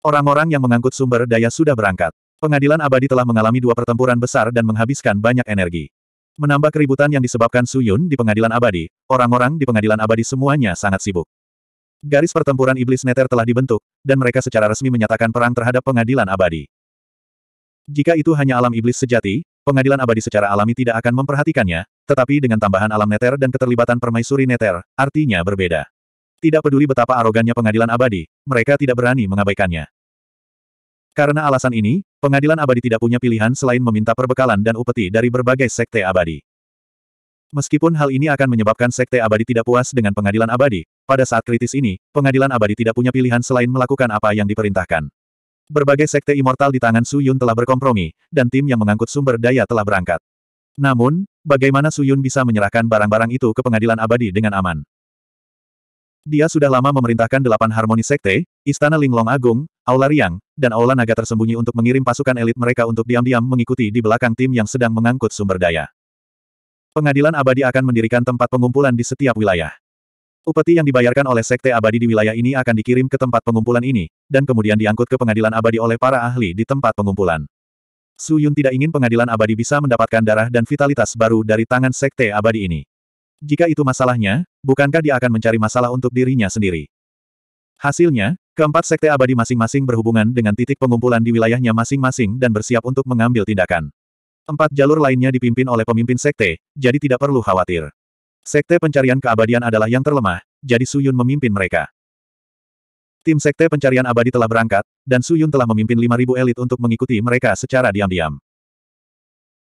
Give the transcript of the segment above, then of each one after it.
Orang-orang yang mengangkut sumber daya sudah berangkat. Pengadilan abadi telah mengalami dua pertempuran besar dan menghabiskan banyak energi. Menambah keributan yang disebabkan Suyun di pengadilan abadi, orang-orang di pengadilan abadi semuanya sangat sibuk. Garis pertempuran iblis neter telah dibentuk, dan mereka secara resmi menyatakan perang terhadap pengadilan abadi. Jika itu hanya alam iblis sejati, pengadilan abadi secara alami tidak akan memperhatikannya, tetapi dengan tambahan alam neter dan keterlibatan permaisuri neter, artinya berbeda. Tidak peduli betapa arogannya pengadilan abadi, mereka tidak berani mengabaikannya. Karena alasan ini, pengadilan abadi tidak punya pilihan selain meminta perbekalan dan upeti dari berbagai sekte abadi. Meskipun hal ini akan menyebabkan sekte abadi tidak puas dengan pengadilan abadi, pada saat kritis ini, pengadilan abadi tidak punya pilihan selain melakukan apa yang diperintahkan. Berbagai sekte immortal di tangan Su Yun telah berkompromi, dan tim yang mengangkut sumber daya telah berangkat. Namun, bagaimana Su Yun bisa menyerahkan barang-barang itu ke pengadilan abadi dengan aman? Dia sudah lama memerintahkan delapan harmoni sekte, Istana Linglong Agung, Aula Riang, dan Aula Naga tersembunyi untuk mengirim pasukan elit mereka untuk diam-diam mengikuti di belakang tim yang sedang mengangkut sumber daya. Pengadilan abadi akan mendirikan tempat pengumpulan di setiap wilayah. Upeti yang dibayarkan oleh Sekte Abadi di wilayah ini akan dikirim ke tempat pengumpulan ini, dan kemudian diangkut ke pengadilan abadi oleh para ahli di tempat pengumpulan. Su Yun tidak ingin pengadilan abadi bisa mendapatkan darah dan vitalitas baru dari tangan Sekte Abadi ini. Jika itu masalahnya, bukankah dia akan mencari masalah untuk dirinya sendiri? Hasilnya, Keempat sekte abadi masing-masing berhubungan dengan titik pengumpulan di wilayahnya masing-masing dan bersiap untuk mengambil tindakan. Empat jalur lainnya dipimpin oleh pemimpin sekte, jadi tidak perlu khawatir. Sekte pencarian keabadian adalah yang terlemah, jadi Suyun memimpin mereka. Tim sekte pencarian abadi telah berangkat, dan Suyun telah memimpin 5.000 elit untuk mengikuti mereka secara diam-diam.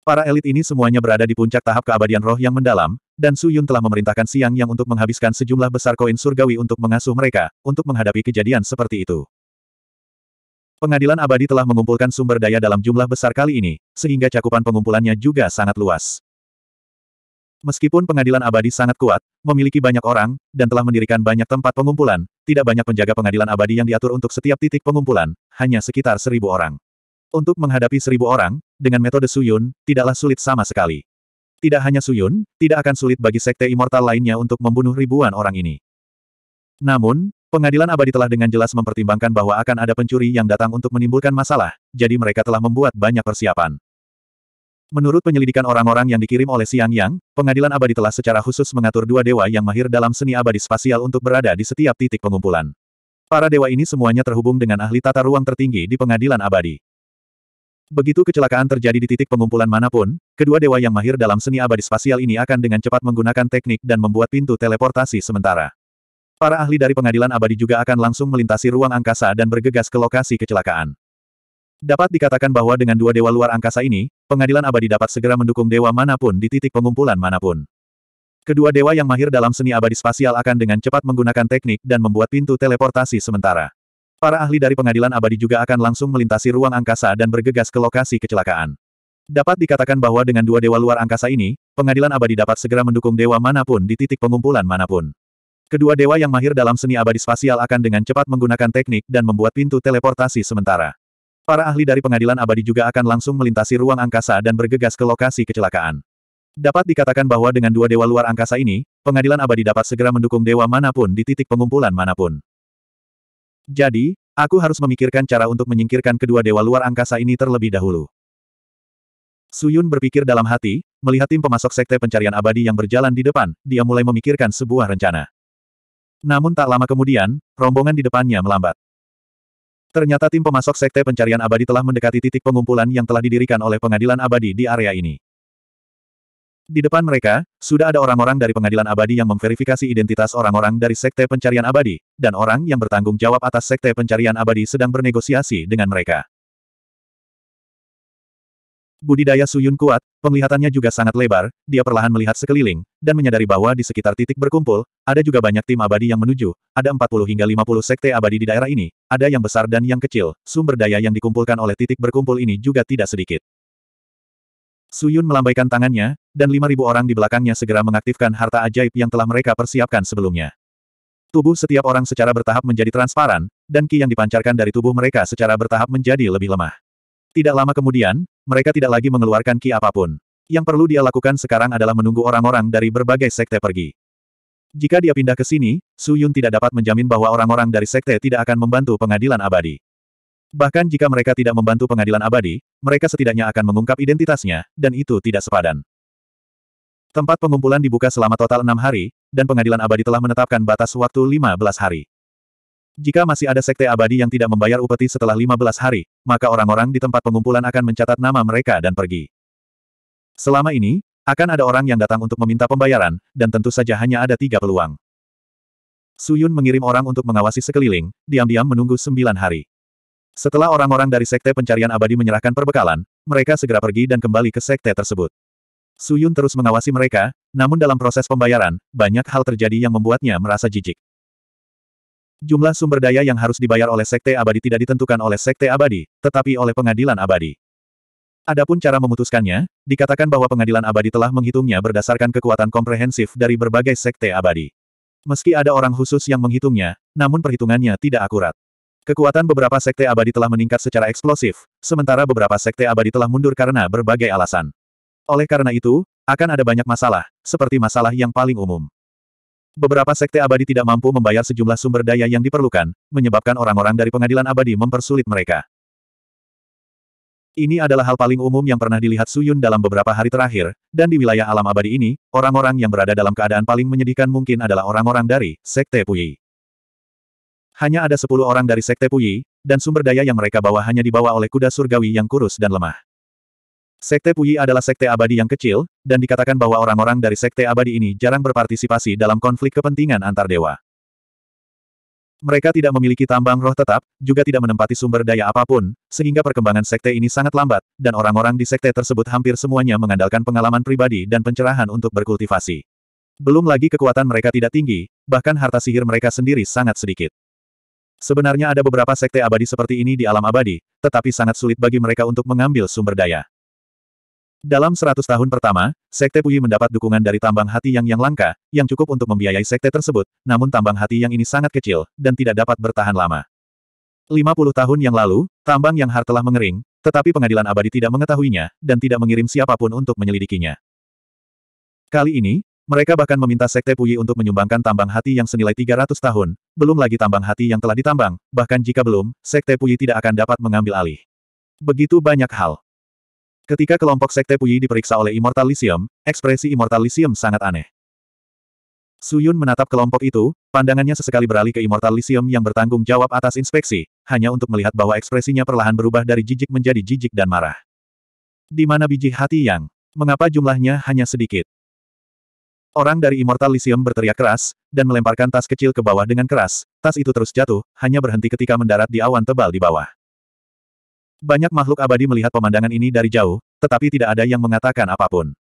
Para elit ini semuanya berada di puncak tahap keabadian roh yang mendalam, dan Su Yun telah memerintahkan Siang Yang untuk menghabiskan sejumlah besar koin surgawi untuk mengasuh mereka, untuk menghadapi kejadian seperti itu. Pengadilan abadi telah mengumpulkan sumber daya dalam jumlah besar kali ini, sehingga cakupan pengumpulannya juga sangat luas. Meskipun pengadilan abadi sangat kuat, memiliki banyak orang, dan telah mendirikan banyak tempat pengumpulan, tidak banyak penjaga pengadilan abadi yang diatur untuk setiap titik pengumpulan, hanya sekitar seribu orang. Untuk menghadapi seribu orang, dengan metode Suyun, tidaklah sulit sama sekali. Tidak hanya Suyun, tidak akan sulit bagi sekte immortal lainnya untuk membunuh ribuan orang ini. Namun, pengadilan abadi telah dengan jelas mempertimbangkan bahwa akan ada pencuri yang datang untuk menimbulkan masalah, jadi mereka telah membuat banyak persiapan. Menurut penyelidikan orang-orang yang dikirim oleh Siang Yang, pengadilan abadi telah secara khusus mengatur dua dewa yang mahir dalam seni abadi spasial untuk berada di setiap titik pengumpulan. Para dewa ini semuanya terhubung dengan ahli tata ruang tertinggi di pengadilan abadi. Begitu kecelakaan terjadi di titik pengumpulan manapun, kedua dewa yang mahir dalam seni abadi spasial ini akan dengan cepat menggunakan teknik dan membuat pintu teleportasi sementara. Para ahli dari pengadilan abadi juga akan langsung melintasi ruang angkasa dan bergegas ke lokasi kecelakaan. Dapat dikatakan bahwa dengan dua dewa luar angkasa ini, pengadilan abadi dapat segera mendukung dewa manapun di titik pengumpulan manapun. Kedua dewa yang mahir dalam seni abadi spasial akan dengan cepat menggunakan teknik dan membuat pintu teleportasi sementara. Para ahli dari pengadilan abadi juga akan langsung melintasi ruang angkasa dan bergegas ke lokasi kecelakaan. Dapat dikatakan bahwa dengan dua dewa luar angkasa ini, pengadilan abadi dapat segera mendukung dewa manapun di titik pengumpulan manapun. Kedua dewa yang mahir dalam seni abadi spasial akan dengan cepat menggunakan teknik dan membuat pintu teleportasi sementara. Para ahli dari pengadilan abadi juga akan langsung melintasi ruang angkasa dan bergegas ke lokasi kecelakaan. Dapat dikatakan bahwa dengan dua dewa luar angkasa ini, pengadilan abadi dapat segera mendukung dewa manapun di titik pengumpulan manapun. Jadi, aku harus memikirkan cara untuk menyingkirkan kedua dewa luar angkasa ini terlebih dahulu. Suyun berpikir dalam hati, melihat tim pemasok sekte pencarian abadi yang berjalan di depan, dia mulai memikirkan sebuah rencana. Namun tak lama kemudian, rombongan di depannya melambat. Ternyata tim pemasok sekte pencarian abadi telah mendekati titik pengumpulan yang telah didirikan oleh pengadilan abadi di area ini. Di depan mereka, sudah ada orang-orang dari pengadilan abadi yang memverifikasi identitas orang-orang dari Sekte Pencarian Abadi, dan orang yang bertanggung jawab atas Sekte Pencarian Abadi sedang bernegosiasi dengan mereka. Budidaya Suyun kuat, penglihatannya juga sangat lebar, dia perlahan melihat sekeliling, dan menyadari bahwa di sekitar titik berkumpul, ada juga banyak tim abadi yang menuju, ada 40 hingga 50 sekte abadi di daerah ini, ada yang besar dan yang kecil, sumber daya yang dikumpulkan oleh titik berkumpul ini juga tidak sedikit. Suyun melambaikan tangannya, dan lima ribu orang di belakangnya segera mengaktifkan harta ajaib yang telah mereka persiapkan sebelumnya. Tubuh setiap orang secara bertahap menjadi transparan, dan ki yang dipancarkan dari tubuh mereka secara bertahap menjadi lebih lemah. Tidak lama kemudian, mereka tidak lagi mengeluarkan ki apapun. Yang perlu dia lakukan sekarang adalah menunggu orang-orang dari berbagai sekte pergi. Jika dia pindah ke sini, Suyun tidak dapat menjamin bahwa orang-orang dari sekte tidak akan membantu pengadilan abadi. Bahkan jika mereka tidak membantu pengadilan abadi, mereka setidaknya akan mengungkap identitasnya, dan itu tidak sepadan. Tempat pengumpulan dibuka selama total enam hari, dan pengadilan abadi telah menetapkan batas waktu 15 hari. Jika masih ada sekte abadi yang tidak membayar upeti setelah 15 hari, maka orang-orang di tempat pengumpulan akan mencatat nama mereka dan pergi. Selama ini, akan ada orang yang datang untuk meminta pembayaran, dan tentu saja hanya ada tiga peluang. Suyun mengirim orang untuk mengawasi sekeliling, diam-diam menunggu sembilan hari. Setelah orang-orang dari Sekte Pencarian Abadi menyerahkan perbekalan, mereka segera pergi dan kembali ke Sekte tersebut. Suyun terus mengawasi mereka, namun dalam proses pembayaran, banyak hal terjadi yang membuatnya merasa jijik. Jumlah sumber daya yang harus dibayar oleh Sekte Abadi tidak ditentukan oleh Sekte Abadi, tetapi oleh pengadilan abadi. Adapun cara memutuskannya, dikatakan bahwa pengadilan abadi telah menghitungnya berdasarkan kekuatan komprehensif dari berbagai Sekte Abadi. Meski ada orang khusus yang menghitungnya, namun perhitungannya tidak akurat. Kekuatan beberapa sekte abadi telah meningkat secara eksplosif, sementara beberapa sekte abadi telah mundur karena berbagai alasan. Oleh karena itu, akan ada banyak masalah, seperti masalah yang paling umum. Beberapa sekte abadi tidak mampu membayar sejumlah sumber daya yang diperlukan, menyebabkan orang-orang dari pengadilan abadi mempersulit mereka. Ini adalah hal paling umum yang pernah dilihat Suyun dalam beberapa hari terakhir, dan di wilayah alam abadi ini, orang-orang yang berada dalam keadaan paling menyedihkan mungkin adalah orang-orang dari Sekte Puyi. Hanya ada sepuluh orang dari Sekte Puyi, dan sumber daya yang mereka bawa hanya dibawa oleh kuda surgawi yang kurus dan lemah. Sekte Puyi adalah sekte abadi yang kecil, dan dikatakan bahwa orang-orang dari sekte abadi ini jarang berpartisipasi dalam konflik kepentingan antar dewa. Mereka tidak memiliki tambang roh tetap, juga tidak menempati sumber daya apapun, sehingga perkembangan sekte ini sangat lambat, dan orang-orang di sekte tersebut hampir semuanya mengandalkan pengalaman pribadi dan pencerahan untuk berkultivasi. Belum lagi kekuatan mereka tidak tinggi, bahkan harta sihir mereka sendiri sangat sedikit. Sebenarnya ada beberapa sekte abadi seperti ini di alam abadi, tetapi sangat sulit bagi mereka untuk mengambil sumber daya. Dalam 100 tahun pertama, Sekte Puyi mendapat dukungan dari tambang hati yang yang langka, yang cukup untuk membiayai sekte tersebut, namun tambang hati yang ini sangat kecil, dan tidak dapat bertahan lama. 50 tahun yang lalu, tambang yang har telah mengering, tetapi pengadilan abadi tidak mengetahuinya, dan tidak mengirim siapapun untuk menyelidikinya. Kali ini, mereka bahkan meminta Sekte Puyi untuk menyumbangkan tambang hati yang senilai 300 tahun, belum lagi tambang hati yang telah ditambang, bahkan jika belum, Sekte Puyi tidak akan dapat mengambil alih. Begitu banyak hal. Ketika kelompok Sekte Puyi diperiksa oleh Immortalisium, ekspresi Immortalisium sangat aneh. Suyun menatap kelompok itu, pandangannya sesekali beralih ke Immortalisium yang bertanggung jawab atas inspeksi, hanya untuk melihat bahwa ekspresinya perlahan berubah dari jijik menjadi jijik dan marah. Di mana biji hati yang? Mengapa jumlahnya hanya sedikit? Orang dari Immortal Lyceum berteriak keras, dan melemparkan tas kecil ke bawah dengan keras. Tas itu terus jatuh, hanya berhenti ketika mendarat di awan tebal di bawah. Banyak makhluk abadi melihat pemandangan ini dari jauh, tetapi tidak ada yang mengatakan apapun.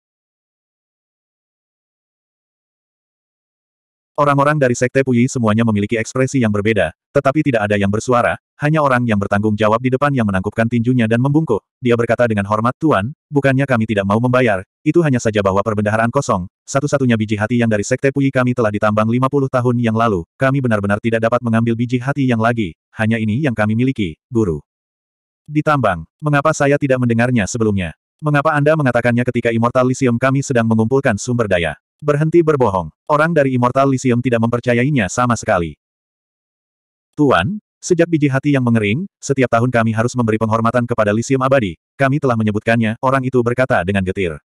Orang-orang dari Sekte Puyi semuanya memiliki ekspresi yang berbeda, tetapi tidak ada yang bersuara, hanya orang yang bertanggung jawab di depan yang menangkupkan tinjunya dan membungkuk. Dia berkata dengan hormat, Tuan, bukannya kami tidak mau membayar, itu hanya saja bahwa perbendaharaan kosong, satu-satunya biji hati yang dari Sekte Puyi kami telah ditambang 50 tahun yang lalu, kami benar-benar tidak dapat mengambil biji hati yang lagi, hanya ini yang kami miliki, guru. Ditambang, mengapa saya tidak mendengarnya sebelumnya? Mengapa Anda mengatakannya ketika Immortal Lysium kami sedang mengumpulkan sumber daya? Berhenti berbohong, orang dari Immortal Lysium tidak mempercayainya sama sekali. Tuan, Sejak biji hati yang mengering, setiap tahun kami harus memberi penghormatan kepada Lysium Abadi, kami telah menyebutkannya, orang itu berkata dengan getir.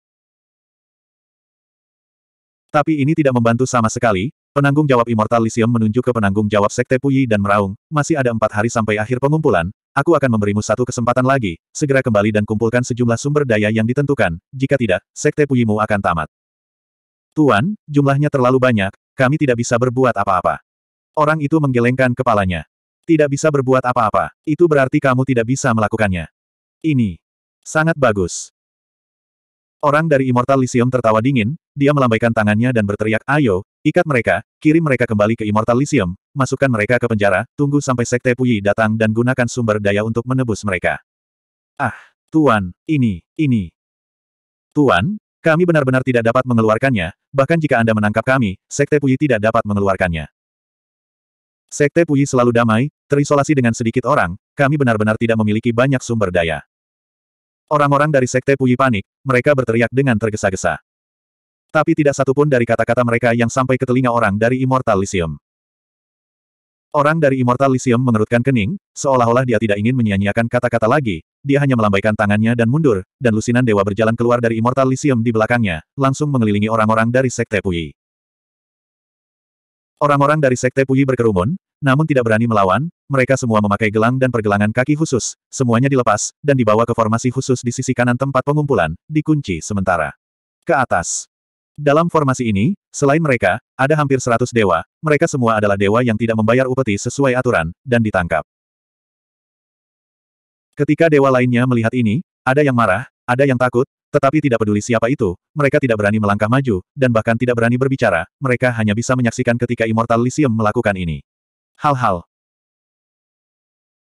Tapi ini tidak membantu sama sekali, penanggung jawab Immortal menunjuk ke penanggung jawab Sekte Puyi dan Meraung, masih ada empat hari sampai akhir pengumpulan, aku akan memberimu satu kesempatan lagi, segera kembali dan kumpulkan sejumlah sumber daya yang ditentukan, jika tidak, Sekte Puyimu akan tamat. Tuan, jumlahnya terlalu banyak, kami tidak bisa berbuat apa-apa. Orang itu menggelengkan kepalanya. Tidak bisa berbuat apa-apa, itu berarti kamu tidak bisa melakukannya. Ini sangat bagus. Orang dari Immortal Lyceum tertawa dingin, dia melambaikan tangannya dan berteriak, ayo, ikat mereka, kirim mereka kembali ke Immortal Lyceum, masukkan mereka ke penjara, tunggu sampai Sekte Puyi datang dan gunakan sumber daya untuk menebus mereka. Ah, Tuan, ini, ini. Tuan, kami benar-benar tidak dapat mengeluarkannya, bahkan jika Anda menangkap kami, Sekte Puyi tidak dapat mengeluarkannya. Sekte Puyi selalu damai, terisolasi dengan sedikit orang, kami benar-benar tidak memiliki banyak sumber daya. Orang-orang dari Sekte Puyi panik, mereka berteriak dengan tergesa-gesa. Tapi tidak satupun dari kata-kata mereka yang sampai ke telinga orang dari Immortal Lyceum. Orang dari Immortal Lyceum mengerutkan kening, seolah-olah dia tidak ingin menyia-nyiakan kata-kata lagi, dia hanya melambaikan tangannya dan mundur, dan lusinan dewa berjalan keluar dari Immortal Lyceum di belakangnya, langsung mengelilingi orang-orang dari Sekte Puyi. Orang-orang dari Sekte Puyi berkerumun, namun tidak berani melawan, mereka semua memakai gelang dan pergelangan kaki khusus, semuanya dilepas, dan dibawa ke formasi khusus di sisi kanan tempat pengumpulan, dikunci sementara. Ke atas. Dalam formasi ini, selain mereka, ada hampir 100 dewa, mereka semua adalah dewa yang tidak membayar upeti sesuai aturan, dan ditangkap. Ketika dewa lainnya melihat ini, ada yang marah, ada yang takut, tetapi tidak peduli siapa itu, mereka tidak berani melangkah maju, dan bahkan tidak berani berbicara, mereka hanya bisa menyaksikan ketika Immortal Lysium melakukan ini. Hal-hal.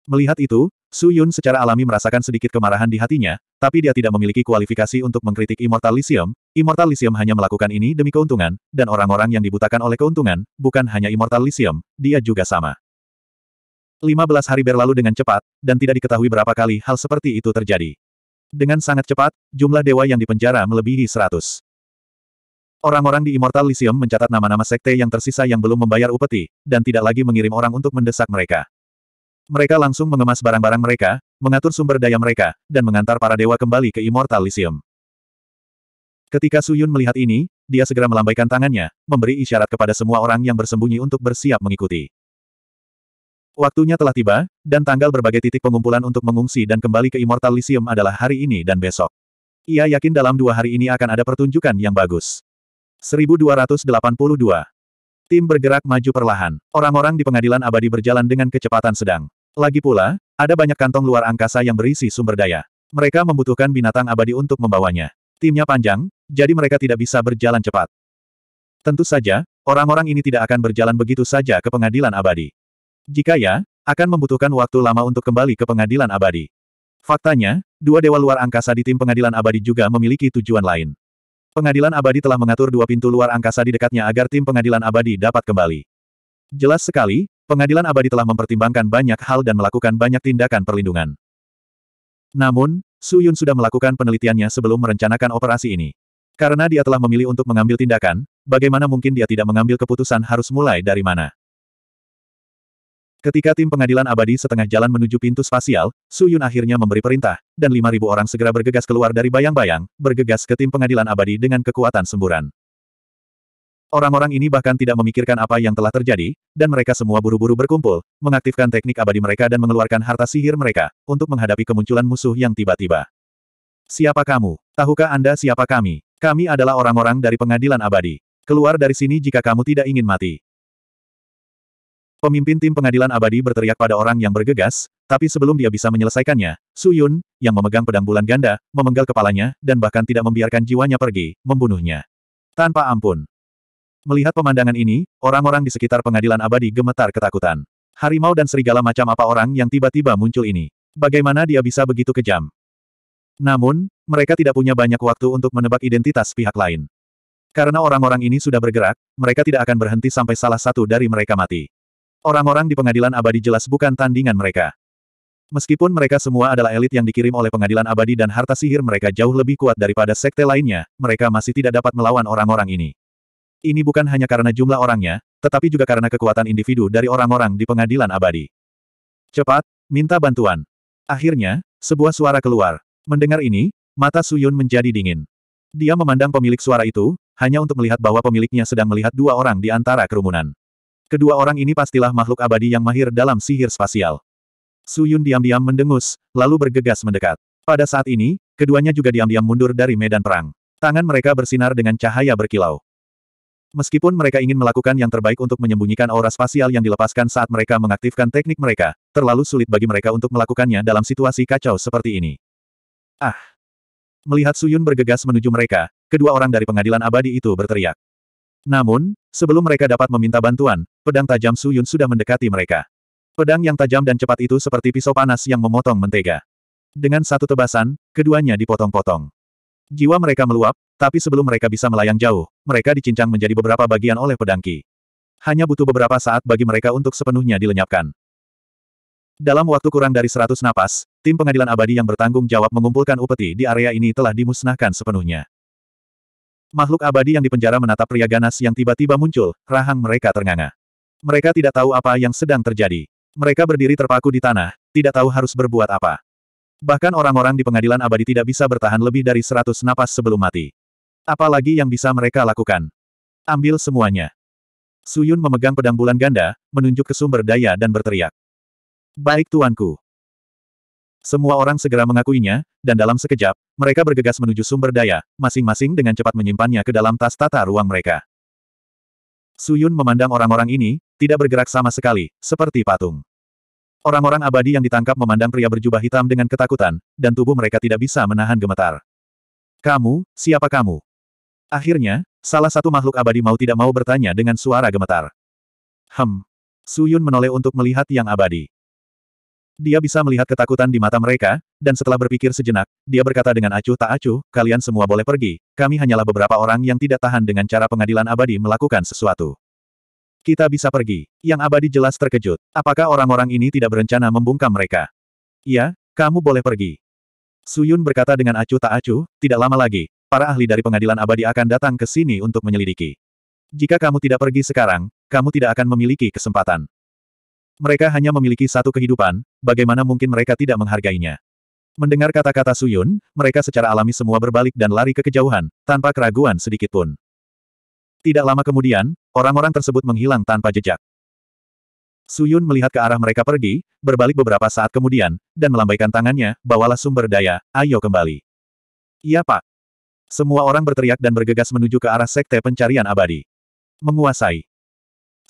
Melihat itu, Su Yun secara alami merasakan sedikit kemarahan di hatinya, tapi dia tidak memiliki kualifikasi untuk mengkritik Immortal Lysium. Immortal Lysium hanya melakukan ini demi keuntungan, dan orang-orang yang dibutakan oleh keuntungan, bukan hanya Immortal Lysium, dia juga sama. 15 hari berlalu dengan cepat, dan tidak diketahui berapa kali hal seperti itu terjadi. Dengan sangat cepat, jumlah dewa yang dipenjara melebihi seratus. Orang-orang di Immortal Lyceum mencatat nama-nama sekte yang tersisa yang belum membayar upeti, dan tidak lagi mengirim orang untuk mendesak mereka. Mereka langsung mengemas barang-barang mereka, mengatur sumber daya mereka, dan mengantar para dewa kembali ke Immortal Lyceum. Ketika Suyun melihat ini, dia segera melambaikan tangannya, memberi isyarat kepada semua orang yang bersembunyi untuk bersiap mengikuti. Waktunya telah tiba, dan tanggal berbagai titik pengumpulan untuk mengungsi dan kembali ke Immortal Lyceum adalah hari ini dan besok. Ia yakin dalam dua hari ini akan ada pertunjukan yang bagus. 1282 Tim bergerak maju perlahan. Orang-orang di pengadilan abadi berjalan dengan kecepatan sedang. Lagi pula, ada banyak kantong luar angkasa yang berisi sumber daya. Mereka membutuhkan binatang abadi untuk membawanya. Timnya panjang, jadi mereka tidak bisa berjalan cepat. Tentu saja, orang-orang ini tidak akan berjalan begitu saja ke pengadilan abadi. Jika ya, akan membutuhkan waktu lama untuk kembali ke pengadilan abadi. Faktanya, dua dewa luar angkasa di tim pengadilan abadi juga memiliki tujuan lain. Pengadilan abadi telah mengatur dua pintu luar angkasa di dekatnya agar tim pengadilan abadi dapat kembali. Jelas sekali, pengadilan abadi telah mempertimbangkan banyak hal dan melakukan banyak tindakan perlindungan. Namun, Su Yun sudah melakukan penelitiannya sebelum merencanakan operasi ini. Karena dia telah memilih untuk mengambil tindakan, bagaimana mungkin dia tidak mengambil keputusan harus mulai dari mana? Ketika tim pengadilan abadi setengah jalan menuju pintu spasial, Su Yun akhirnya memberi perintah, dan 5.000 orang segera bergegas keluar dari bayang-bayang, bergegas ke tim pengadilan abadi dengan kekuatan semburan. Orang-orang ini bahkan tidak memikirkan apa yang telah terjadi, dan mereka semua buru-buru berkumpul, mengaktifkan teknik abadi mereka dan mengeluarkan harta sihir mereka, untuk menghadapi kemunculan musuh yang tiba-tiba. Siapa kamu? Tahukah Anda siapa kami? Kami adalah orang-orang dari pengadilan abadi. Keluar dari sini jika kamu tidak ingin mati. Pemimpin tim pengadilan abadi berteriak pada orang yang bergegas, tapi sebelum dia bisa menyelesaikannya, Su Yun, yang memegang pedang bulan ganda, memenggal kepalanya, dan bahkan tidak membiarkan jiwanya pergi, membunuhnya. Tanpa ampun. Melihat pemandangan ini, orang-orang di sekitar pengadilan abadi gemetar ketakutan. Harimau dan serigala macam apa orang yang tiba-tiba muncul ini. Bagaimana dia bisa begitu kejam? Namun, mereka tidak punya banyak waktu untuk menebak identitas pihak lain. Karena orang-orang ini sudah bergerak, mereka tidak akan berhenti sampai salah satu dari mereka mati. Orang-orang di pengadilan abadi jelas bukan tandingan mereka. Meskipun mereka semua adalah elit yang dikirim oleh pengadilan abadi dan harta sihir mereka jauh lebih kuat daripada sekte lainnya, mereka masih tidak dapat melawan orang-orang ini. Ini bukan hanya karena jumlah orangnya, tetapi juga karena kekuatan individu dari orang-orang di pengadilan abadi. Cepat, minta bantuan. Akhirnya, sebuah suara keluar. Mendengar ini, mata Suyun menjadi dingin. Dia memandang pemilik suara itu, hanya untuk melihat bahwa pemiliknya sedang melihat dua orang di antara kerumunan. Kedua orang ini pastilah makhluk abadi yang mahir dalam sihir spasial. Su Yun diam-diam mendengus, lalu bergegas mendekat. Pada saat ini, keduanya juga diam-diam mundur dari medan perang. Tangan mereka bersinar dengan cahaya berkilau. Meskipun mereka ingin melakukan yang terbaik untuk menyembunyikan aura spasial yang dilepaskan saat mereka mengaktifkan teknik mereka, terlalu sulit bagi mereka untuk melakukannya dalam situasi kacau seperti ini. Ah! Melihat Suyun bergegas menuju mereka, kedua orang dari pengadilan abadi itu berteriak. Namun, Sebelum mereka dapat meminta bantuan, pedang tajam Su Yun sudah mendekati mereka. Pedang yang tajam dan cepat itu seperti pisau panas yang memotong mentega. Dengan satu tebasan, keduanya dipotong-potong. Jiwa mereka meluap, tapi sebelum mereka bisa melayang jauh, mereka dicincang menjadi beberapa bagian oleh pedang Ki. Hanya butuh beberapa saat bagi mereka untuk sepenuhnya dilenyapkan. Dalam waktu kurang dari seratus napas, tim pengadilan abadi yang bertanggung jawab mengumpulkan upeti di area ini telah dimusnahkan sepenuhnya. Makhluk abadi yang dipenjara menatap pria ganas yang tiba-tiba muncul, rahang mereka ternganga. Mereka tidak tahu apa yang sedang terjadi. Mereka berdiri terpaku di tanah, tidak tahu harus berbuat apa. Bahkan orang-orang di pengadilan abadi tidak bisa bertahan lebih dari seratus napas sebelum mati. Apalagi yang bisa mereka lakukan. Ambil semuanya. Suyun memegang pedang bulan ganda, menunjuk ke sumber daya dan berteriak. Baik tuanku. Semua orang segera mengakuinya, dan dalam sekejap, mereka bergegas menuju sumber daya, masing-masing dengan cepat menyimpannya ke dalam tas tata ruang mereka. Suyun memandang orang-orang ini, tidak bergerak sama sekali, seperti patung. Orang-orang abadi yang ditangkap memandang pria berjubah hitam dengan ketakutan, dan tubuh mereka tidak bisa menahan gemetar. Kamu, siapa kamu? Akhirnya, salah satu makhluk abadi mau tidak mau bertanya dengan suara gemetar. Hem. Suyun menoleh untuk melihat yang abadi. Dia bisa melihat ketakutan di mata mereka, dan setelah berpikir sejenak, dia berkata dengan acuh tak acuh, kalian semua boleh pergi, kami hanyalah beberapa orang yang tidak tahan dengan cara pengadilan abadi melakukan sesuatu. Kita bisa pergi. Yang abadi jelas terkejut. Apakah orang-orang ini tidak berencana membungkam mereka? Ya, kamu boleh pergi. Suyun berkata dengan acuh tak acuh, tidak lama lagi, para ahli dari pengadilan abadi akan datang ke sini untuk menyelidiki. Jika kamu tidak pergi sekarang, kamu tidak akan memiliki kesempatan. Mereka hanya memiliki satu kehidupan, bagaimana mungkin mereka tidak menghargainya? Mendengar kata-kata Suyun, mereka secara alami semua berbalik dan lari ke kejauhan, tanpa keraguan sedikitpun. Tidak lama kemudian, orang-orang tersebut menghilang tanpa jejak. Suyun melihat ke arah mereka pergi, berbalik beberapa saat kemudian, dan melambaikan tangannya, bawalah sumber daya, ayo kembali. Iya pak. Semua orang berteriak dan bergegas menuju ke arah sekte pencarian abadi. Menguasai.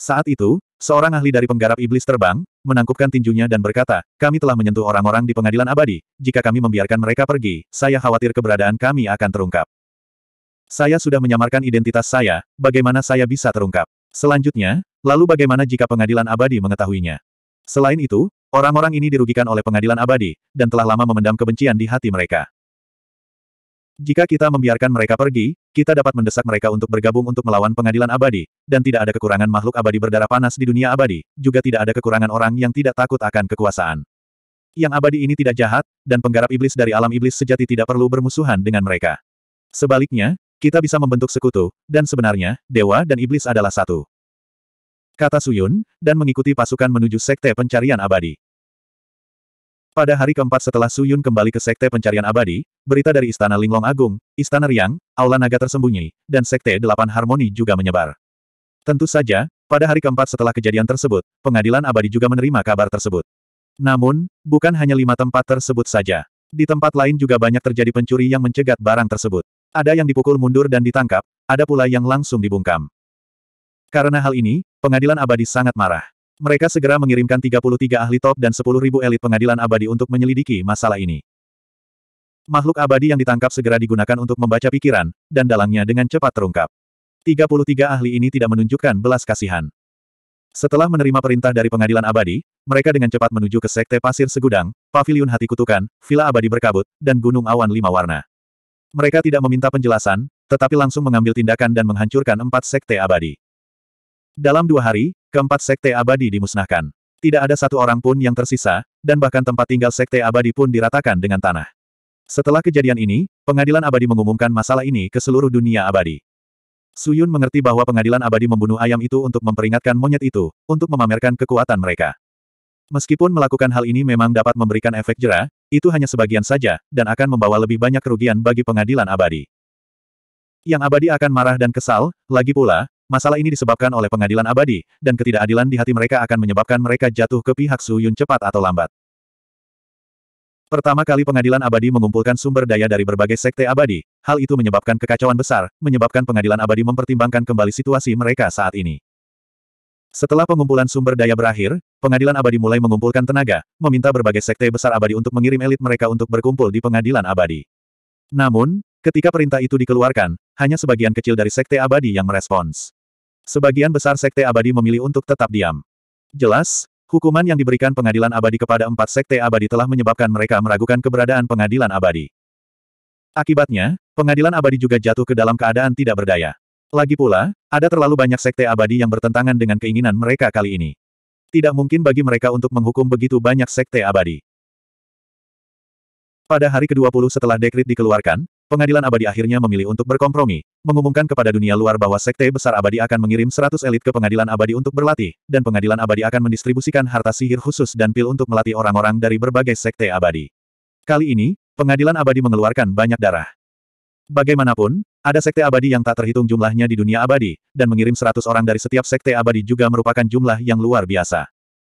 Saat itu, Seorang ahli dari penggarap iblis terbang, menangkupkan tinjunya dan berkata, kami telah menyentuh orang-orang di pengadilan abadi, jika kami membiarkan mereka pergi, saya khawatir keberadaan kami akan terungkap. Saya sudah menyamarkan identitas saya, bagaimana saya bisa terungkap? Selanjutnya, lalu bagaimana jika pengadilan abadi mengetahuinya? Selain itu, orang-orang ini dirugikan oleh pengadilan abadi, dan telah lama memendam kebencian di hati mereka. Jika kita membiarkan mereka pergi, kita dapat mendesak mereka untuk bergabung untuk melawan pengadilan abadi, dan tidak ada kekurangan makhluk abadi berdarah panas di dunia abadi, juga tidak ada kekurangan orang yang tidak takut akan kekuasaan. Yang abadi ini tidak jahat, dan penggarap iblis dari alam iblis sejati tidak perlu bermusuhan dengan mereka. Sebaliknya, kita bisa membentuk sekutu, dan sebenarnya, dewa dan iblis adalah satu. Kata Suyun, dan mengikuti pasukan menuju sekte pencarian abadi. Pada hari keempat setelah Suyun kembali ke Sekte Pencarian Abadi, berita dari Istana Linglong Agung, Istana Riang, Aula Naga Tersembunyi, dan Sekte Delapan Harmoni juga menyebar. Tentu saja, pada hari keempat setelah kejadian tersebut, pengadilan abadi juga menerima kabar tersebut. Namun, bukan hanya lima tempat tersebut saja. Di tempat lain juga banyak terjadi pencuri yang mencegat barang tersebut. Ada yang dipukul mundur dan ditangkap, ada pula yang langsung dibungkam. Karena hal ini, pengadilan abadi sangat marah. Mereka segera mengirimkan 33 ahli top dan 10.000 elit pengadilan abadi untuk menyelidiki masalah ini. Makhluk abadi yang ditangkap segera digunakan untuk membaca pikiran, dan dalangnya dengan cepat terungkap. 33 ahli ini tidak menunjukkan belas kasihan. Setelah menerima perintah dari pengadilan abadi, mereka dengan cepat menuju ke Sekte Pasir Segudang, Paviliun Hati Kutukan, Villa Abadi Berkabut, dan Gunung Awan Lima Warna. Mereka tidak meminta penjelasan, tetapi langsung mengambil tindakan dan menghancurkan empat Sekte Abadi. Dalam dua hari, keempat sekte abadi dimusnahkan. Tidak ada satu orang pun yang tersisa, dan bahkan tempat tinggal sekte abadi pun diratakan dengan tanah. Setelah kejadian ini, pengadilan abadi mengumumkan masalah ini ke seluruh dunia abadi. Suyun mengerti bahwa pengadilan abadi membunuh ayam itu untuk memperingatkan monyet itu, untuk memamerkan kekuatan mereka. Meskipun melakukan hal ini memang dapat memberikan efek jera, itu hanya sebagian saja, dan akan membawa lebih banyak kerugian bagi pengadilan abadi. Yang abadi akan marah dan kesal, lagi pula, masalah ini disebabkan oleh pengadilan abadi, dan ketidakadilan di hati mereka akan menyebabkan mereka jatuh ke pihak Su Yun cepat atau lambat. Pertama kali pengadilan abadi mengumpulkan sumber daya dari berbagai sekte abadi, hal itu menyebabkan kekacauan besar, menyebabkan pengadilan abadi mempertimbangkan kembali situasi mereka saat ini. Setelah pengumpulan sumber daya berakhir, pengadilan abadi mulai mengumpulkan tenaga, meminta berbagai sekte besar abadi untuk mengirim elit mereka untuk berkumpul di pengadilan abadi. Namun, ketika perintah itu dikeluarkan, hanya sebagian kecil dari sekte abadi yang merespons. Sebagian besar sekte abadi memilih untuk tetap diam. Jelas, hukuman yang diberikan pengadilan abadi kepada empat sekte abadi telah menyebabkan mereka meragukan keberadaan pengadilan abadi. Akibatnya, pengadilan abadi juga jatuh ke dalam keadaan tidak berdaya. Lagi pula, ada terlalu banyak sekte abadi yang bertentangan dengan keinginan mereka kali ini. Tidak mungkin bagi mereka untuk menghukum begitu banyak sekte abadi. Pada hari ke-20 setelah dekrit dikeluarkan, pengadilan abadi akhirnya memilih untuk berkompromi, mengumumkan kepada dunia luar bahwa sekte besar abadi akan mengirim 100 elit ke pengadilan abadi untuk berlatih, dan pengadilan abadi akan mendistribusikan harta sihir khusus dan pil untuk melatih orang-orang dari berbagai sekte abadi. Kali ini, pengadilan abadi mengeluarkan banyak darah. Bagaimanapun, ada sekte abadi yang tak terhitung jumlahnya di dunia abadi, dan mengirim 100 orang dari setiap sekte abadi juga merupakan jumlah yang luar biasa.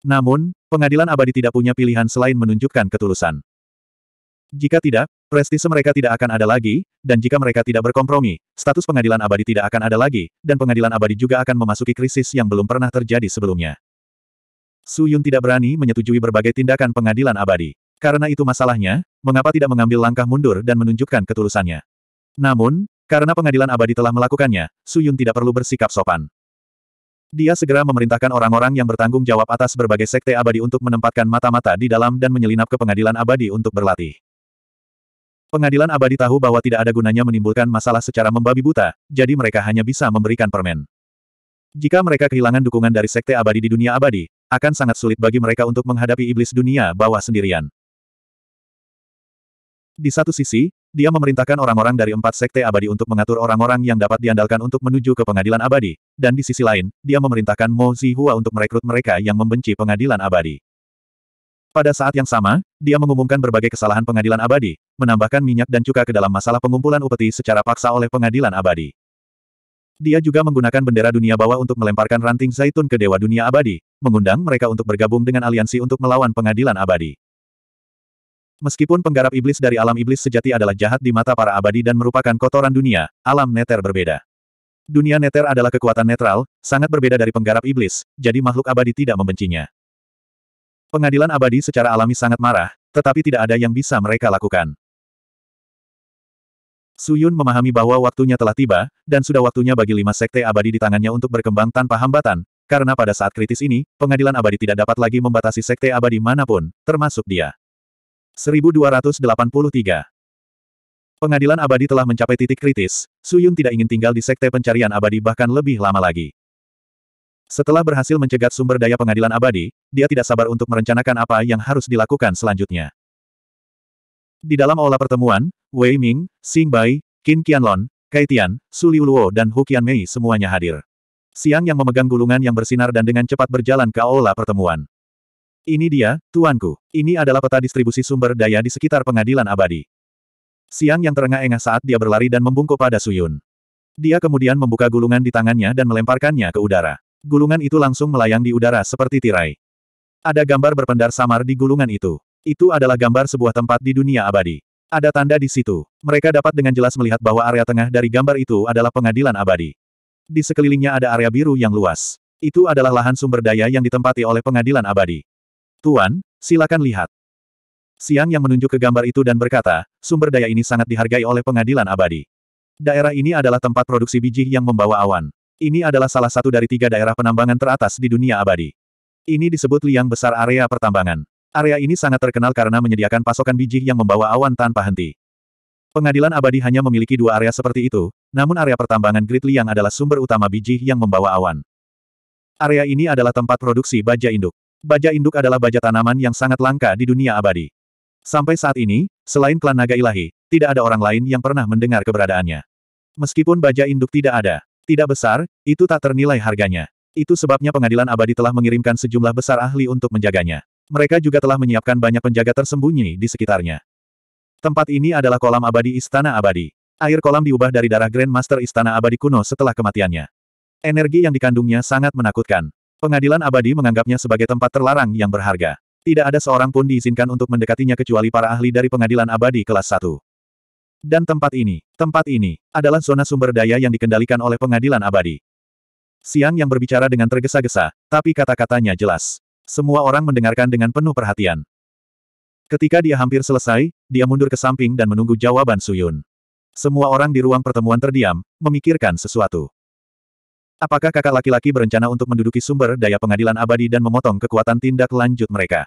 Namun, pengadilan abadi tidak punya pilihan selain menunjukkan ketulusan. Jika tidak, Prestise mereka tidak akan ada lagi, dan jika mereka tidak berkompromi, status pengadilan abadi tidak akan ada lagi, dan pengadilan abadi juga akan memasuki krisis yang belum pernah terjadi sebelumnya. Su Yun tidak berani menyetujui berbagai tindakan pengadilan abadi. Karena itu masalahnya, mengapa tidak mengambil langkah mundur dan menunjukkan ketulusannya. Namun, karena pengadilan abadi telah melakukannya, Su Yun tidak perlu bersikap sopan. Dia segera memerintahkan orang-orang yang bertanggung jawab atas berbagai sekte abadi untuk menempatkan mata-mata di dalam dan menyelinap ke pengadilan abadi untuk berlatih. Pengadilan abadi tahu bahwa tidak ada gunanya menimbulkan masalah secara membabi buta, jadi mereka hanya bisa memberikan permen. Jika mereka kehilangan dukungan dari sekte abadi di dunia abadi, akan sangat sulit bagi mereka untuk menghadapi iblis dunia bawah sendirian. Di satu sisi, dia memerintahkan orang-orang dari empat sekte abadi untuk mengatur orang-orang yang dapat diandalkan untuk menuju ke pengadilan abadi, dan di sisi lain, dia memerintahkan Mo Zihua untuk merekrut mereka yang membenci pengadilan abadi. Pada saat yang sama, dia mengumumkan berbagai kesalahan pengadilan abadi, menambahkan minyak dan cuka ke dalam masalah pengumpulan upeti secara paksa oleh pengadilan abadi. Dia juga menggunakan bendera dunia bawah untuk melemparkan ranting zaitun ke Dewa Dunia Abadi, mengundang mereka untuk bergabung dengan aliansi untuk melawan pengadilan abadi. Meskipun penggarap iblis dari alam iblis sejati adalah jahat di mata para abadi dan merupakan kotoran dunia, alam neter berbeda. Dunia neter adalah kekuatan netral, sangat berbeda dari penggarap iblis, jadi makhluk abadi tidak membencinya. Pengadilan abadi secara alami sangat marah, tetapi tidak ada yang bisa mereka lakukan. Suyun memahami bahwa waktunya telah tiba, dan sudah waktunya bagi lima sekte abadi di tangannya untuk berkembang tanpa hambatan, karena pada saat kritis ini, pengadilan abadi tidak dapat lagi membatasi sekte abadi manapun, termasuk dia. 1283 Pengadilan abadi telah mencapai titik kritis, Suyun tidak ingin tinggal di sekte pencarian abadi bahkan lebih lama lagi. Setelah berhasil mencegat sumber daya pengadilan abadi, dia tidak sabar untuk merencanakan apa yang harus dilakukan selanjutnya. Di dalam aula pertemuan, Wei Ming, Xing Bai, Qin Qianlon, Kai Tian, Su Luo dan Hu Qianmei semuanya hadir. Siang yang memegang gulungan yang bersinar dan dengan cepat berjalan ke aula pertemuan. Ini dia, tuanku. Ini adalah peta distribusi sumber daya di sekitar pengadilan abadi. Siang yang terengah-engah saat dia berlari dan membungkuk pada Suyun. Dia kemudian membuka gulungan di tangannya dan melemparkannya ke udara gulungan itu langsung melayang di udara seperti tirai. Ada gambar berpendar samar di gulungan itu. Itu adalah gambar sebuah tempat di dunia abadi. Ada tanda di situ. Mereka dapat dengan jelas melihat bahwa area tengah dari gambar itu adalah pengadilan abadi. Di sekelilingnya ada area biru yang luas. Itu adalah lahan sumber daya yang ditempati oleh pengadilan abadi. Tuan, silakan lihat. Siang yang menunjuk ke gambar itu dan berkata, sumber daya ini sangat dihargai oleh pengadilan abadi. Daerah ini adalah tempat produksi biji yang membawa awan. Ini adalah salah satu dari tiga daerah penambangan teratas di dunia abadi. Ini disebut liang besar area pertambangan. Area ini sangat terkenal karena menyediakan pasokan biji yang membawa awan tanpa henti. Pengadilan abadi hanya memiliki dua area seperti itu, namun area pertambangan Great liang adalah sumber utama biji yang membawa awan. Area ini adalah tempat produksi baja induk. Baja induk adalah baja tanaman yang sangat langka di dunia abadi. Sampai saat ini, selain klan naga ilahi, tidak ada orang lain yang pernah mendengar keberadaannya. Meskipun baja induk tidak ada, tidak besar, itu tak ternilai harganya. Itu sebabnya pengadilan abadi telah mengirimkan sejumlah besar ahli untuk menjaganya. Mereka juga telah menyiapkan banyak penjaga tersembunyi di sekitarnya. Tempat ini adalah kolam abadi Istana Abadi. Air kolam diubah dari darah Grandmaster Istana Abadi kuno setelah kematiannya. Energi yang dikandungnya sangat menakutkan. Pengadilan abadi menganggapnya sebagai tempat terlarang yang berharga. Tidak ada seorang pun diizinkan untuk mendekatinya kecuali para ahli dari pengadilan abadi kelas 1. Dan tempat ini, tempat ini, adalah zona sumber daya yang dikendalikan oleh pengadilan abadi. Siang yang berbicara dengan tergesa-gesa, tapi kata-katanya jelas. Semua orang mendengarkan dengan penuh perhatian. Ketika dia hampir selesai, dia mundur ke samping dan menunggu jawaban Suyun. Semua orang di ruang pertemuan terdiam, memikirkan sesuatu. Apakah kakak laki-laki berencana untuk menduduki sumber daya pengadilan abadi dan memotong kekuatan tindak lanjut mereka?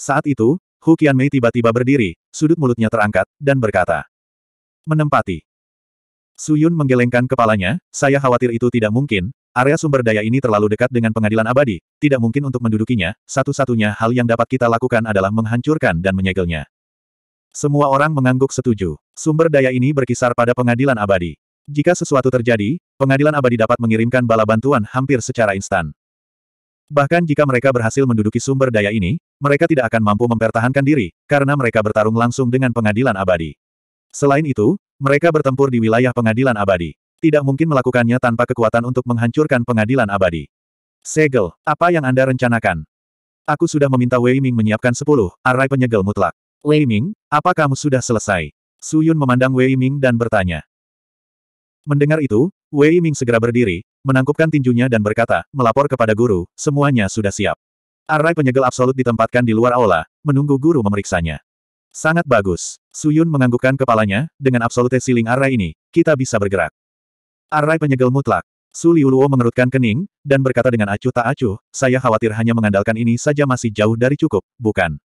Saat itu, Hu Mei tiba-tiba berdiri, sudut mulutnya terangkat, dan berkata, Menempati. Suyun menggelengkan kepalanya, saya khawatir itu tidak mungkin, area sumber daya ini terlalu dekat dengan pengadilan abadi, tidak mungkin untuk mendudukinya, satu-satunya hal yang dapat kita lakukan adalah menghancurkan dan menyegelnya. Semua orang mengangguk setuju. Sumber daya ini berkisar pada pengadilan abadi. Jika sesuatu terjadi, pengadilan abadi dapat mengirimkan bala bantuan hampir secara instan. Bahkan jika mereka berhasil menduduki sumber daya ini, mereka tidak akan mampu mempertahankan diri, karena mereka bertarung langsung dengan pengadilan abadi. Selain itu, mereka bertempur di wilayah pengadilan abadi. Tidak mungkin melakukannya tanpa kekuatan untuk menghancurkan pengadilan abadi. Segel, apa yang Anda rencanakan? Aku sudah meminta Wei Ming menyiapkan sepuluh arai penyegel mutlak. Wei Ming, apa kamu sudah selesai? Su Yun memandang Wei Ming dan bertanya. Mendengar itu, Wei Ming segera berdiri, menangkupkan tinjunya dan berkata, melapor kepada guru, semuanya sudah siap. Arai penyegel absolut ditempatkan di luar aula, menunggu guru memeriksanya. Sangat bagus. Suyun menganggukkan kepalanya, dengan absolute siling arai ini, kita bisa bergerak. Arai penyegel mutlak. Su Liuluo mengerutkan kening, dan berkata dengan acuh tak acuh, saya khawatir hanya mengandalkan ini saja masih jauh dari cukup, bukan?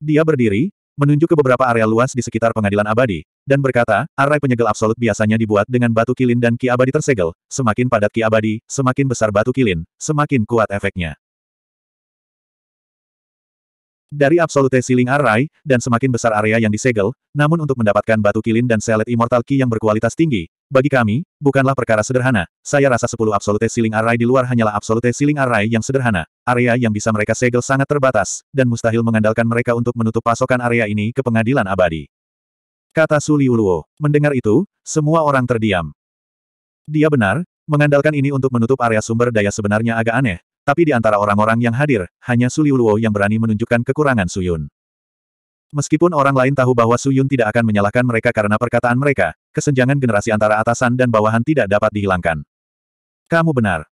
Dia berdiri, menunjuk ke beberapa area luas di sekitar pengadilan abadi, dan berkata, arai penyegel absolut biasanya dibuat dengan batu kilin dan ki abadi tersegel, semakin padat ki abadi, semakin besar batu kilin, semakin kuat efeknya. Dari absolute ceiling array, dan semakin besar area yang disegel, namun untuk mendapatkan batu kilin dan selet immortal key yang berkualitas tinggi, bagi kami, bukanlah perkara sederhana. Saya rasa 10 absolute ceiling array di luar hanyalah absolute ceiling array yang sederhana. Area yang bisa mereka segel sangat terbatas, dan mustahil mengandalkan mereka untuk menutup pasokan area ini ke pengadilan abadi. Kata Suli Uluo. Mendengar itu, semua orang terdiam. Dia benar, mengandalkan ini untuk menutup area sumber daya sebenarnya agak aneh, tapi di antara orang-orang yang hadir, hanya Su Luo yang berani menunjukkan kekurangan Su Yun. Meskipun orang lain tahu bahwa Su Yun tidak akan menyalahkan mereka karena perkataan mereka, kesenjangan generasi antara atasan dan bawahan tidak dapat dihilangkan. Kamu benar.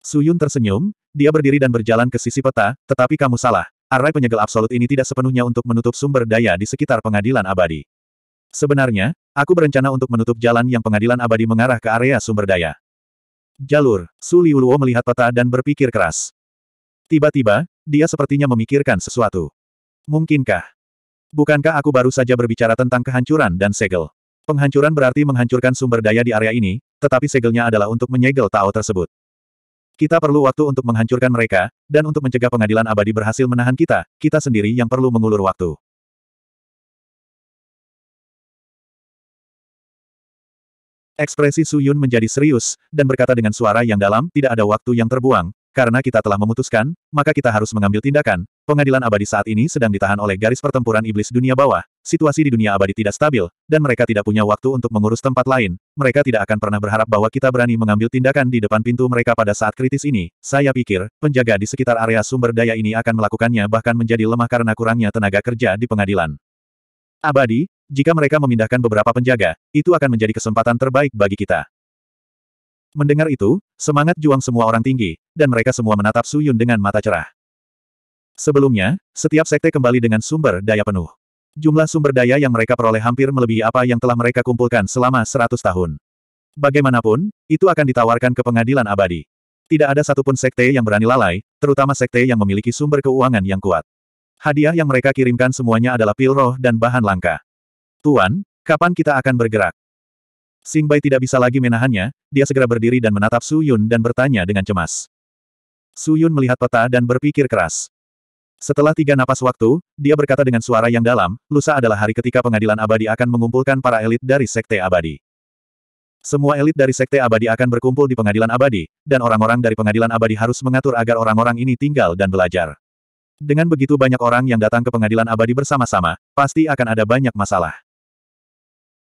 Su Yun tersenyum, dia berdiri dan berjalan ke sisi peta, tetapi kamu salah. Arai penyegel absolut ini tidak sepenuhnya untuk menutup sumber daya di sekitar pengadilan abadi. Sebenarnya, aku berencana untuk menutup jalan yang pengadilan abadi mengarah ke area sumber daya. Jalur, Su Liuluo melihat peta dan berpikir keras. Tiba-tiba, dia sepertinya memikirkan sesuatu. Mungkinkah? Bukankah aku baru saja berbicara tentang kehancuran dan segel? Penghancuran berarti menghancurkan sumber daya di area ini, tetapi segelnya adalah untuk menyegel Tao tersebut. Kita perlu waktu untuk menghancurkan mereka, dan untuk mencegah pengadilan abadi berhasil menahan kita, kita sendiri yang perlu mengulur waktu. Ekspresi Suyun menjadi serius, dan berkata dengan suara yang dalam, tidak ada waktu yang terbuang, karena kita telah memutuskan, maka kita harus mengambil tindakan. Pengadilan abadi saat ini sedang ditahan oleh garis pertempuran iblis dunia bawah. Situasi di dunia abadi tidak stabil, dan mereka tidak punya waktu untuk mengurus tempat lain. Mereka tidak akan pernah berharap bahwa kita berani mengambil tindakan di depan pintu mereka pada saat kritis ini. Saya pikir, penjaga di sekitar area sumber daya ini akan melakukannya bahkan menjadi lemah karena kurangnya tenaga kerja di pengadilan abadi, jika mereka memindahkan beberapa penjaga, itu akan menjadi kesempatan terbaik bagi kita. Mendengar itu, semangat juang semua orang tinggi, dan mereka semua menatap Su Yun dengan mata cerah. Sebelumnya, setiap sekte kembali dengan sumber daya penuh. Jumlah sumber daya yang mereka peroleh hampir melebihi apa yang telah mereka kumpulkan selama 100 tahun. Bagaimanapun, itu akan ditawarkan ke pengadilan abadi. Tidak ada satupun sekte yang berani lalai, terutama sekte yang memiliki sumber keuangan yang kuat. Hadiah yang mereka kirimkan semuanya adalah pil roh dan bahan langka. Tuan, kapan kita akan bergerak? Sing Bai tidak bisa lagi menahannya, dia segera berdiri dan menatap Su Yun dan bertanya dengan cemas. Su Yun melihat peta dan berpikir keras. Setelah tiga napas waktu, dia berkata dengan suara yang dalam, lusa adalah hari ketika pengadilan abadi akan mengumpulkan para elit dari sekte abadi. Semua elit dari sekte abadi akan berkumpul di pengadilan abadi, dan orang-orang dari pengadilan abadi harus mengatur agar orang-orang ini tinggal dan belajar. Dengan begitu banyak orang yang datang ke pengadilan abadi bersama-sama, pasti akan ada banyak masalah.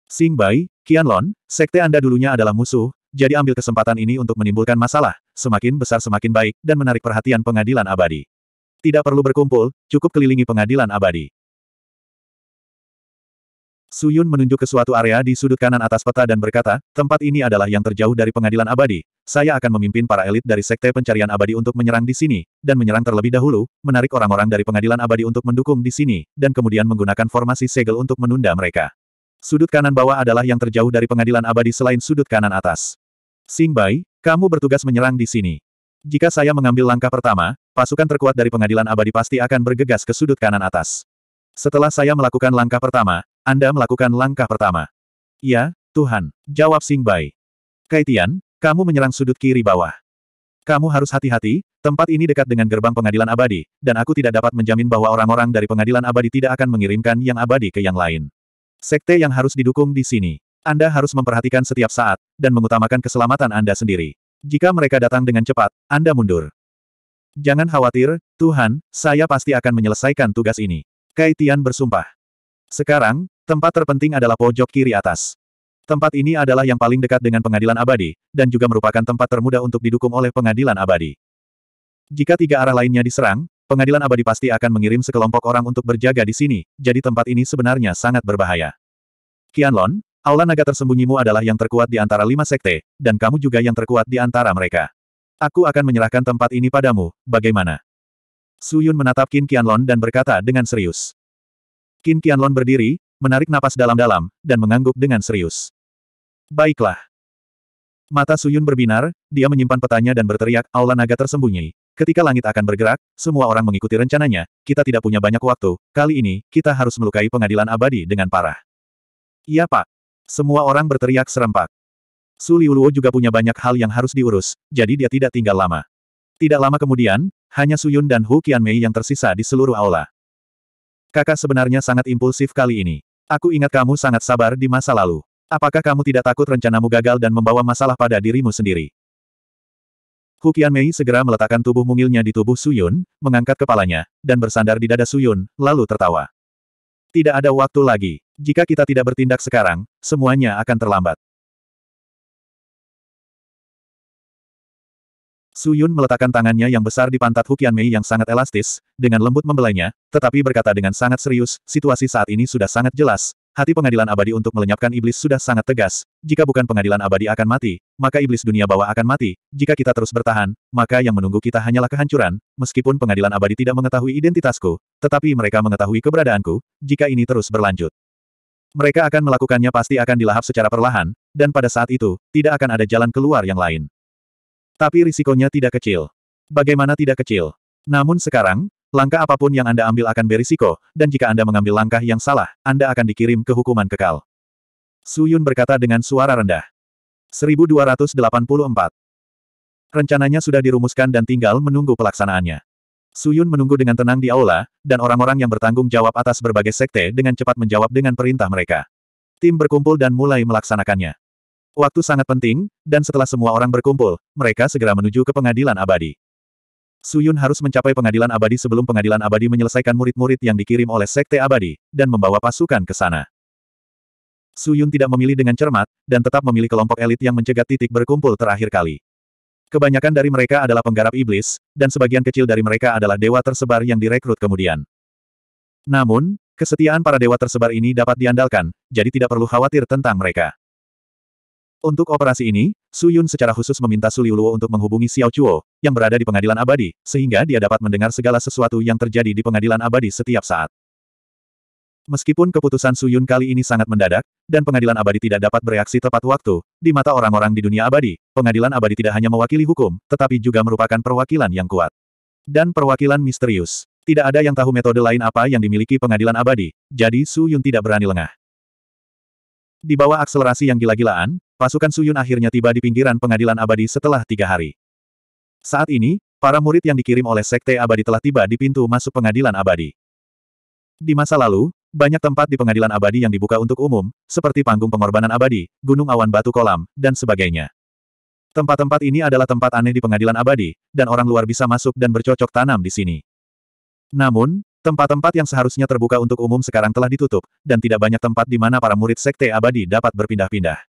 Sing Bai, Qianlon, sekte Anda dulunya adalah musuh, jadi ambil kesempatan ini untuk menimbulkan masalah, semakin besar semakin baik, dan menarik perhatian pengadilan abadi. Tidak perlu berkumpul, cukup kelilingi pengadilan abadi. Suyun menunjuk ke suatu area di sudut kanan atas peta dan berkata, tempat ini adalah yang terjauh dari pengadilan abadi, saya akan memimpin para elit dari sekte pencarian abadi untuk menyerang di sini, dan menyerang terlebih dahulu, menarik orang-orang dari pengadilan abadi untuk mendukung di sini, dan kemudian menggunakan formasi segel untuk menunda mereka. Sudut kanan bawah adalah yang terjauh dari pengadilan abadi selain sudut kanan atas. Sing Bai, kamu bertugas menyerang di sini. Jika saya mengambil langkah pertama, pasukan terkuat dari pengadilan abadi pasti akan bergegas ke sudut kanan atas. Setelah saya melakukan langkah pertama, anda melakukan langkah pertama. Ya, Tuhan, jawab Sing Bai. Kaitian, kamu menyerang sudut kiri bawah. Kamu harus hati-hati, tempat ini dekat dengan gerbang pengadilan abadi, dan aku tidak dapat menjamin bahwa orang-orang dari pengadilan abadi tidak akan mengirimkan yang abadi ke yang lain. Sekte yang harus didukung di sini. Anda harus memperhatikan setiap saat, dan mengutamakan keselamatan Anda sendiri. Jika mereka datang dengan cepat, Anda mundur. Jangan khawatir, Tuhan, saya pasti akan menyelesaikan tugas ini. Kaitian bersumpah. Sekarang, tempat terpenting adalah pojok kiri atas. Tempat ini adalah yang paling dekat dengan pengadilan abadi, dan juga merupakan tempat termudah untuk didukung oleh pengadilan abadi. Jika tiga arah lainnya diserang, pengadilan abadi pasti akan mengirim sekelompok orang untuk berjaga di sini, jadi tempat ini sebenarnya sangat berbahaya. Kianlon, aula naga tersembunyimu adalah yang terkuat di antara lima sekte, dan kamu juga yang terkuat di antara mereka. Aku akan menyerahkan tempat ini padamu, bagaimana? Suyun menatap Qin Qianlon dan berkata dengan serius. Qin Qianlong berdiri, menarik napas dalam-dalam, dan mengangguk dengan serius. Baiklah. Mata Suyun berbinar, dia menyimpan petanya dan berteriak, aula naga tersembunyi. Ketika langit akan bergerak, semua orang mengikuti rencananya, kita tidak punya banyak waktu, kali ini, kita harus melukai pengadilan abadi dengan parah. Iya pak. Semua orang berteriak serempak. Su Liuluo juga punya banyak hal yang harus diurus, jadi dia tidak tinggal lama. Tidak lama kemudian, hanya Suyun dan Hu Qianmei yang tersisa di seluruh aula. Kakak sebenarnya sangat impulsif kali ini. Aku ingat kamu sangat sabar di masa lalu. Apakah kamu tidak takut rencanamu gagal dan membawa masalah pada dirimu sendiri? Hukian Mei segera meletakkan tubuh mungilnya di tubuh Suyun, mengangkat kepalanya, dan bersandar di dada Suyun, lalu tertawa. Tidak ada waktu lagi. Jika kita tidak bertindak sekarang, semuanya akan terlambat. Su Yun meletakkan tangannya yang besar di pantat Hukian Mei yang sangat elastis, dengan lembut membelainya, tetapi berkata dengan sangat serius, situasi saat ini sudah sangat jelas, hati pengadilan abadi untuk melenyapkan iblis sudah sangat tegas, jika bukan pengadilan abadi akan mati, maka iblis dunia bawah akan mati, jika kita terus bertahan, maka yang menunggu kita hanyalah kehancuran, meskipun pengadilan abadi tidak mengetahui identitasku, tetapi mereka mengetahui keberadaanku, jika ini terus berlanjut. Mereka akan melakukannya pasti akan dilahap secara perlahan, dan pada saat itu, tidak akan ada jalan keluar yang lain. Tapi risikonya tidak kecil. Bagaimana tidak kecil? Namun sekarang, langkah apapun yang Anda ambil akan berisiko, dan jika Anda mengambil langkah yang salah, Anda akan dikirim ke hukuman kekal. Su Yun berkata dengan suara rendah. 1284. Rencananya sudah dirumuskan dan tinggal menunggu pelaksanaannya. Su Yun menunggu dengan tenang di aula, dan orang-orang yang bertanggung jawab atas berbagai sekte dengan cepat menjawab dengan perintah mereka. Tim berkumpul dan mulai melaksanakannya. Waktu sangat penting, dan setelah semua orang berkumpul, mereka segera menuju ke pengadilan abadi. Suyun harus mencapai pengadilan abadi sebelum pengadilan abadi menyelesaikan murid-murid yang dikirim oleh Sekte Abadi, dan membawa pasukan ke sana. Suyun tidak memilih dengan cermat, dan tetap memilih kelompok elit yang mencegat titik berkumpul terakhir kali. Kebanyakan dari mereka adalah penggarap iblis, dan sebagian kecil dari mereka adalah dewa tersebar yang direkrut kemudian. Namun, kesetiaan para dewa tersebar ini dapat diandalkan, jadi tidak perlu khawatir tentang mereka. Untuk operasi ini, Su Yun secara khusus meminta Su Liuluo untuk menghubungi Xiao Chuo, yang berada di pengadilan abadi, sehingga dia dapat mendengar segala sesuatu yang terjadi di pengadilan abadi setiap saat. Meskipun keputusan Su Yun kali ini sangat mendadak, dan pengadilan abadi tidak dapat bereaksi tepat waktu, di mata orang-orang di dunia abadi, pengadilan abadi tidak hanya mewakili hukum, tetapi juga merupakan perwakilan yang kuat. Dan perwakilan misterius. Tidak ada yang tahu metode lain apa yang dimiliki pengadilan abadi, jadi Su Yun tidak berani lengah. Di bawah akselerasi yang gila-gilaan, Pasukan Suyun akhirnya tiba di pinggiran pengadilan abadi setelah tiga hari. Saat ini, para murid yang dikirim oleh Sekte Abadi telah tiba di pintu masuk pengadilan abadi. Di masa lalu, banyak tempat di pengadilan abadi yang dibuka untuk umum, seperti panggung pengorbanan abadi, gunung awan batu kolam, dan sebagainya. Tempat-tempat ini adalah tempat aneh di pengadilan abadi, dan orang luar bisa masuk dan bercocok tanam di sini. Namun, tempat-tempat yang seharusnya terbuka untuk umum sekarang telah ditutup, dan tidak banyak tempat di mana para murid sekte abadi dapat berpindah-pindah.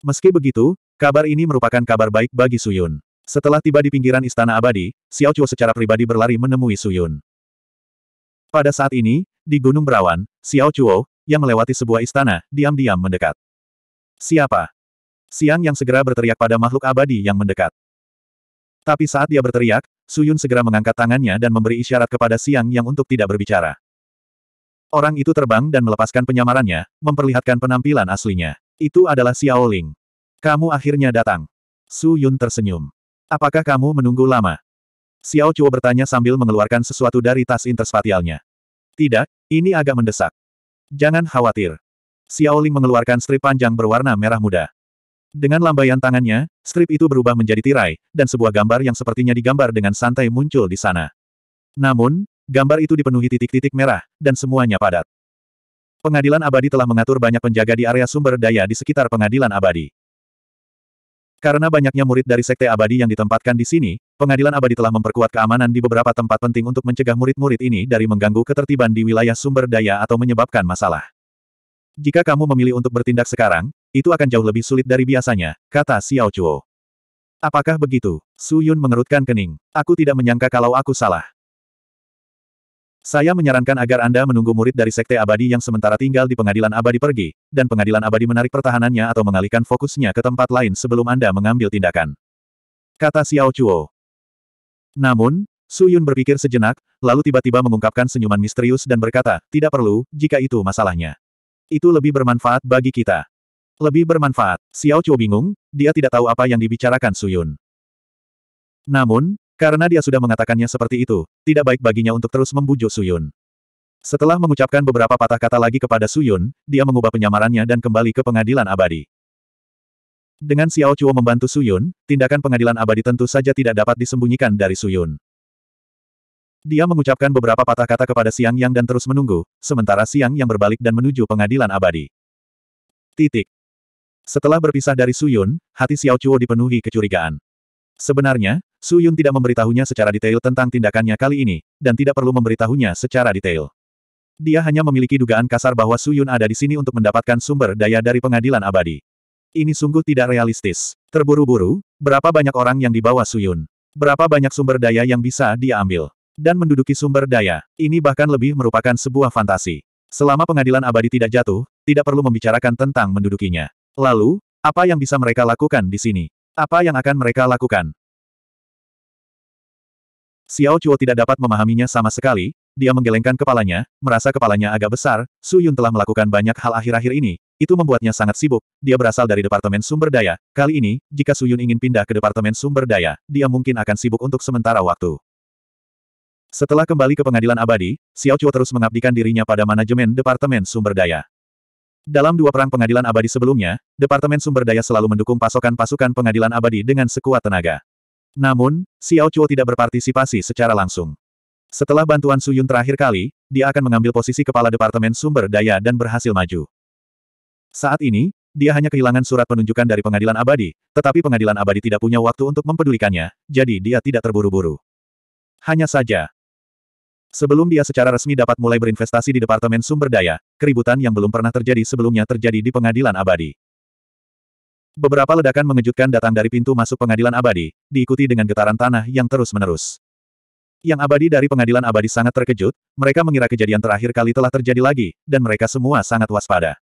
Meski begitu, kabar ini merupakan kabar baik bagi Suyun. Setelah tiba di pinggiran Istana Abadi, Xiao Chuo secara pribadi berlari menemui Suyun. Pada saat ini, di Gunung Berawan, Xiao Chuo, yang melewati sebuah istana, diam-diam mendekat. Siapa? Siang yang segera berteriak pada makhluk abadi yang mendekat. Tapi saat dia berteriak, Suyun segera mengangkat tangannya dan memberi isyarat kepada Siang yang untuk tidak berbicara. Orang itu terbang dan melepaskan penyamarannya, memperlihatkan penampilan aslinya. Itu adalah Xiao Ling. Kamu akhirnya datang. Su Yun tersenyum. Apakah kamu menunggu lama? Xiao Chuo bertanya sambil mengeluarkan sesuatu dari tas interspatialnya. Tidak, ini agak mendesak. Jangan khawatir. Xiao Ling mengeluarkan strip panjang berwarna merah muda. Dengan lambaian tangannya, strip itu berubah menjadi tirai, dan sebuah gambar yang sepertinya digambar dengan santai muncul di sana. Namun, gambar itu dipenuhi titik-titik merah, dan semuanya padat. Pengadilan abadi telah mengatur banyak penjaga di area sumber daya di sekitar pengadilan abadi. Karena banyaknya murid dari Sekte Abadi yang ditempatkan di sini, pengadilan abadi telah memperkuat keamanan di beberapa tempat penting untuk mencegah murid-murid ini dari mengganggu ketertiban di wilayah sumber daya atau menyebabkan masalah. Jika kamu memilih untuk bertindak sekarang, itu akan jauh lebih sulit dari biasanya, kata Xiao Chuo. Apakah begitu? Su Yun mengerutkan kening. Aku tidak menyangka kalau aku salah. Saya menyarankan agar Anda menunggu murid dari Sekte Abadi yang sementara tinggal di pengadilan abadi pergi, dan pengadilan abadi menarik pertahanannya atau mengalihkan fokusnya ke tempat lain sebelum Anda mengambil tindakan. Kata Xiao Chuo. Namun, Su Yun berpikir sejenak, lalu tiba-tiba mengungkapkan senyuman misterius dan berkata, tidak perlu, jika itu masalahnya. Itu lebih bermanfaat bagi kita. Lebih bermanfaat, Xiao Chuo bingung, dia tidak tahu apa yang dibicarakan Su Yun. Namun, karena dia sudah mengatakannya seperti itu, tidak baik baginya untuk terus membujuk Suyun. Setelah mengucapkan beberapa patah kata lagi kepada Suyun, dia mengubah penyamarannya dan kembali ke pengadilan abadi. Dengan Xiao Chuo membantu Suyun, tindakan pengadilan abadi tentu saja tidak dapat disembunyikan dari Suyun. Dia mengucapkan beberapa patah kata kepada Siang Yang dan terus menunggu, sementara Siang Yang berbalik dan menuju pengadilan abadi. Titik. Setelah berpisah dari Suyun, hati Xiao Chuo dipenuhi kecurigaan. Sebenarnya, Su Yun tidak memberitahunya secara detail tentang tindakannya kali ini, dan tidak perlu memberitahunya secara detail. Dia hanya memiliki dugaan kasar bahwa Su Yun ada di sini untuk mendapatkan sumber daya dari pengadilan abadi. Ini sungguh tidak realistis. Terburu-buru, berapa banyak orang yang dibawa Su Yun? Berapa banyak sumber daya yang bisa dia ambil? Dan menduduki sumber daya, ini bahkan lebih merupakan sebuah fantasi. Selama pengadilan abadi tidak jatuh, tidak perlu membicarakan tentang mendudukinya. Lalu, apa yang bisa mereka lakukan di sini? Apa yang akan mereka lakukan? Xiao Chuo tidak dapat memahaminya sama sekali, dia menggelengkan kepalanya, merasa kepalanya agak besar, Su Yun telah melakukan banyak hal akhir-akhir ini, itu membuatnya sangat sibuk, dia berasal dari Departemen Sumber Daya, kali ini, jika Su Yun ingin pindah ke Departemen Sumber Daya, dia mungkin akan sibuk untuk sementara waktu. Setelah kembali ke pengadilan abadi, Xiao Chuo terus mengabdikan dirinya pada manajemen Departemen Sumber Daya. Dalam dua perang pengadilan abadi sebelumnya, Departemen Sumber Daya selalu mendukung pasokan pasukan pengadilan abadi dengan sekuat tenaga. Namun, Xiao Chuo tidak berpartisipasi secara langsung. Setelah bantuan Su Yun terakhir kali, dia akan mengambil posisi kepala Departemen Sumber Daya dan berhasil maju. Saat ini, dia hanya kehilangan surat penunjukan dari pengadilan abadi, tetapi pengadilan abadi tidak punya waktu untuk mempedulikannya, jadi dia tidak terburu-buru. Hanya saja, sebelum dia secara resmi dapat mulai berinvestasi di Departemen Sumber Daya, keributan yang belum pernah terjadi sebelumnya terjadi di pengadilan abadi. Beberapa ledakan mengejutkan datang dari pintu masuk pengadilan abadi, diikuti dengan getaran tanah yang terus-menerus. Yang abadi dari pengadilan abadi sangat terkejut, mereka mengira kejadian terakhir kali telah terjadi lagi, dan mereka semua sangat waspada.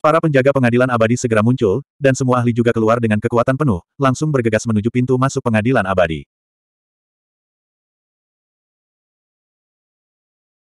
Para penjaga pengadilan abadi segera muncul, dan semua ahli juga keluar dengan kekuatan penuh, langsung bergegas menuju pintu masuk pengadilan abadi.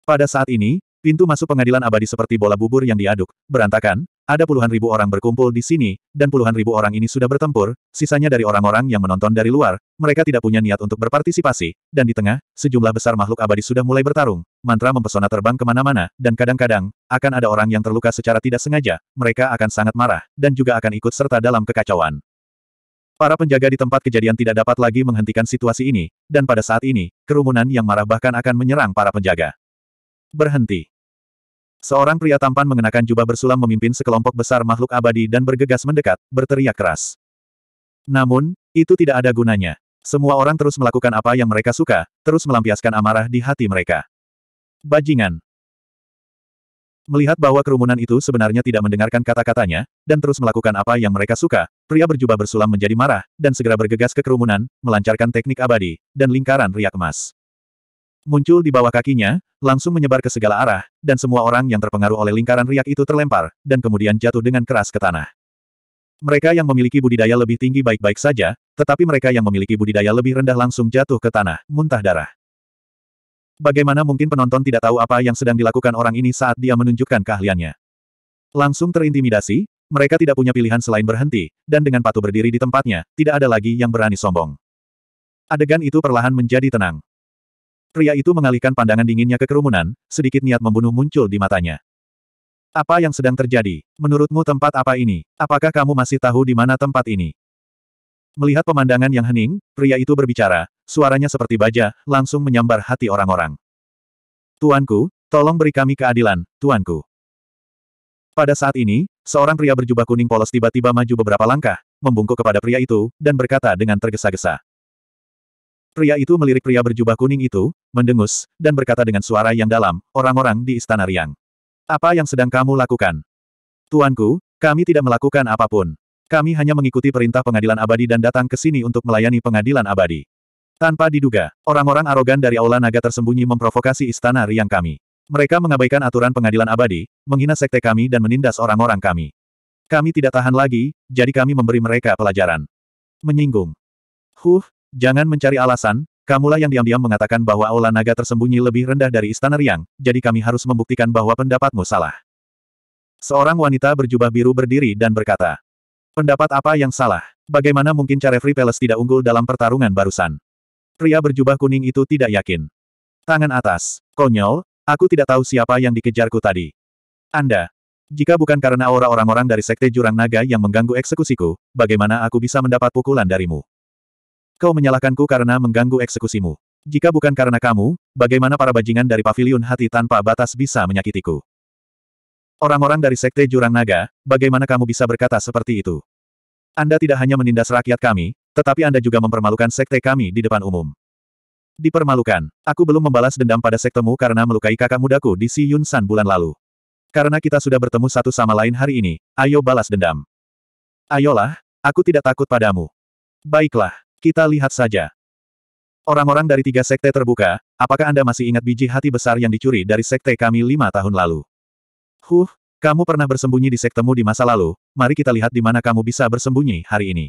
Pada saat ini, pintu masuk pengadilan abadi seperti bola bubur yang diaduk, berantakan, ada puluhan ribu orang berkumpul di sini, dan puluhan ribu orang ini sudah bertempur, sisanya dari orang-orang yang menonton dari luar, mereka tidak punya niat untuk berpartisipasi, dan di tengah, sejumlah besar makhluk abadi sudah mulai bertarung, mantra mempesona terbang kemana-mana, dan kadang-kadang, akan ada orang yang terluka secara tidak sengaja, mereka akan sangat marah, dan juga akan ikut serta dalam kekacauan. Para penjaga di tempat kejadian tidak dapat lagi menghentikan situasi ini, dan pada saat ini, kerumunan yang marah bahkan akan menyerang para penjaga. Berhenti. Seorang pria tampan mengenakan jubah bersulam memimpin sekelompok besar makhluk abadi dan bergegas mendekat, berteriak keras. Namun, itu tidak ada gunanya. Semua orang terus melakukan apa yang mereka suka, terus melampiaskan amarah di hati mereka. Bajingan. Melihat bahwa kerumunan itu sebenarnya tidak mendengarkan kata-katanya, dan terus melakukan apa yang mereka suka, pria berjubah bersulam menjadi marah, dan segera bergegas ke kerumunan, melancarkan teknik abadi, dan lingkaran riak emas muncul di bawah kakinya, langsung menyebar ke segala arah, dan semua orang yang terpengaruh oleh lingkaran riak itu terlempar, dan kemudian jatuh dengan keras ke tanah. Mereka yang memiliki budidaya lebih tinggi baik-baik saja, tetapi mereka yang memiliki budidaya lebih rendah langsung jatuh ke tanah, muntah darah. Bagaimana mungkin penonton tidak tahu apa yang sedang dilakukan orang ini saat dia menunjukkan keahliannya? Langsung terintimidasi, mereka tidak punya pilihan selain berhenti, dan dengan patuh berdiri di tempatnya, tidak ada lagi yang berani sombong. Adegan itu perlahan menjadi tenang. Pria itu mengalihkan pandangan dinginnya ke kerumunan, sedikit niat membunuh muncul di matanya. Apa yang sedang terjadi? Menurutmu tempat apa ini? Apakah kamu masih tahu di mana tempat ini? Melihat pemandangan yang hening, pria itu berbicara, suaranya seperti baja, langsung menyambar hati orang-orang. Tuanku, tolong beri kami keadilan, tuanku. Pada saat ini, seorang pria berjubah kuning polos tiba-tiba maju beberapa langkah, membungkuk kepada pria itu, dan berkata dengan tergesa-gesa. Pria itu melirik pria berjubah kuning itu, mendengus, dan berkata dengan suara yang dalam, orang-orang di Istana Riang. Apa yang sedang kamu lakukan? Tuanku, kami tidak melakukan apapun. Kami hanya mengikuti perintah pengadilan abadi dan datang ke sini untuk melayani pengadilan abadi. Tanpa diduga, orang-orang arogan dari Aula Naga tersembunyi memprovokasi Istana Riang kami. Mereka mengabaikan aturan pengadilan abadi, menghina sekte kami dan menindas orang-orang kami. Kami tidak tahan lagi, jadi kami memberi mereka pelajaran. Menyinggung. Huh, Jangan mencari alasan, kamulah yang diam-diam mengatakan bahwa aula naga tersembunyi lebih rendah dari Istana Riang, jadi kami harus membuktikan bahwa pendapatmu salah. Seorang wanita berjubah biru berdiri dan berkata, Pendapat apa yang salah? Bagaimana mungkin Carefree Palace tidak unggul dalam pertarungan barusan? Pria berjubah kuning itu tidak yakin. Tangan atas. Konyol, aku tidak tahu siapa yang dikejarku tadi. Anda. Jika bukan karena aura orang-orang dari Sekte Jurang Naga yang mengganggu eksekusiku, bagaimana aku bisa mendapat pukulan darimu? Kau menyalahkanku karena mengganggu eksekusimu. Jika bukan karena kamu, bagaimana para bajingan dari Paviliun hati tanpa batas bisa menyakitiku? Orang-orang dari sekte Jurang Naga, bagaimana kamu bisa berkata seperti itu? Anda tidak hanya menindas rakyat kami, tetapi Anda juga mempermalukan sekte kami di depan umum. Dipermalukan. Aku belum membalas dendam pada sektemu karena melukai kakak mudaku di Si Yun San bulan lalu. Karena kita sudah bertemu satu sama lain hari ini, ayo balas dendam. Ayolah, aku tidak takut padamu. Baiklah. Kita lihat saja. Orang-orang dari tiga sekte terbuka, apakah Anda masih ingat biji hati besar yang dicuri dari sekte kami lima tahun lalu? Huh, kamu pernah bersembunyi di sektemu di masa lalu, mari kita lihat di mana kamu bisa bersembunyi hari ini.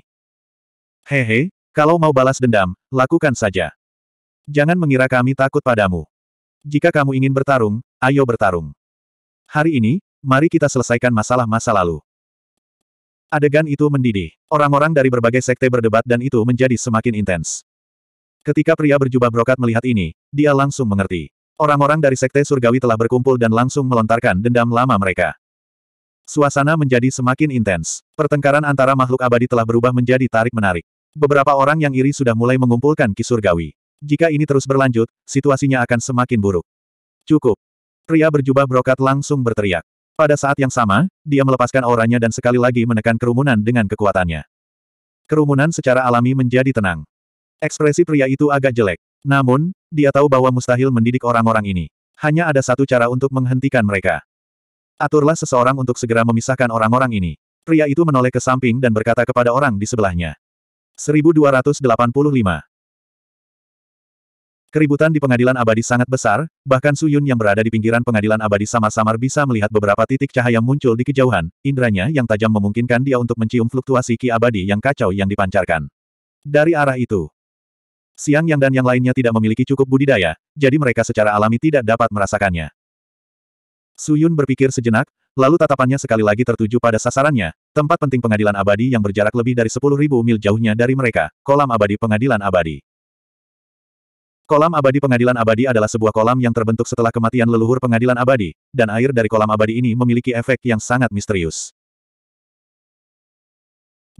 Hehe, kalau mau balas dendam, lakukan saja. Jangan mengira kami takut padamu. Jika kamu ingin bertarung, ayo bertarung. Hari ini, mari kita selesaikan masalah masa lalu. Adegan itu mendidih. Orang-orang dari berbagai sekte berdebat dan itu menjadi semakin intens. Ketika pria berjubah brokat melihat ini, dia langsung mengerti. Orang-orang dari sekte surgawi telah berkumpul dan langsung melontarkan dendam lama mereka. Suasana menjadi semakin intens. Pertengkaran antara makhluk abadi telah berubah menjadi tarik-menarik. Beberapa orang yang iri sudah mulai mengumpulkan ki surgawi. Jika ini terus berlanjut, situasinya akan semakin buruk. Cukup. Pria berjubah brokat langsung berteriak. Pada saat yang sama, dia melepaskan auranya dan sekali lagi menekan kerumunan dengan kekuatannya. Kerumunan secara alami menjadi tenang. Ekspresi pria itu agak jelek. Namun, dia tahu bahwa mustahil mendidik orang-orang ini. Hanya ada satu cara untuk menghentikan mereka. Aturlah seseorang untuk segera memisahkan orang-orang ini. Pria itu menoleh ke samping dan berkata kepada orang di sebelahnya. 1285 Keributan di pengadilan abadi sangat besar, bahkan Suyun yang berada di pinggiran pengadilan abadi samar-samar bisa melihat beberapa titik cahaya muncul di kejauhan, indranya yang tajam memungkinkan dia untuk mencium fluktuasi ki abadi yang kacau yang dipancarkan. Dari arah itu, Siang Yang dan yang lainnya tidak memiliki cukup budidaya, jadi mereka secara alami tidak dapat merasakannya. Suyun berpikir sejenak, lalu tatapannya sekali lagi tertuju pada sasarannya, tempat penting pengadilan abadi yang berjarak lebih dari 10.000 mil jauhnya dari mereka, kolam abadi pengadilan abadi. Kolam abadi pengadilan abadi adalah sebuah kolam yang terbentuk setelah kematian leluhur pengadilan abadi, dan air dari kolam abadi ini memiliki efek yang sangat misterius.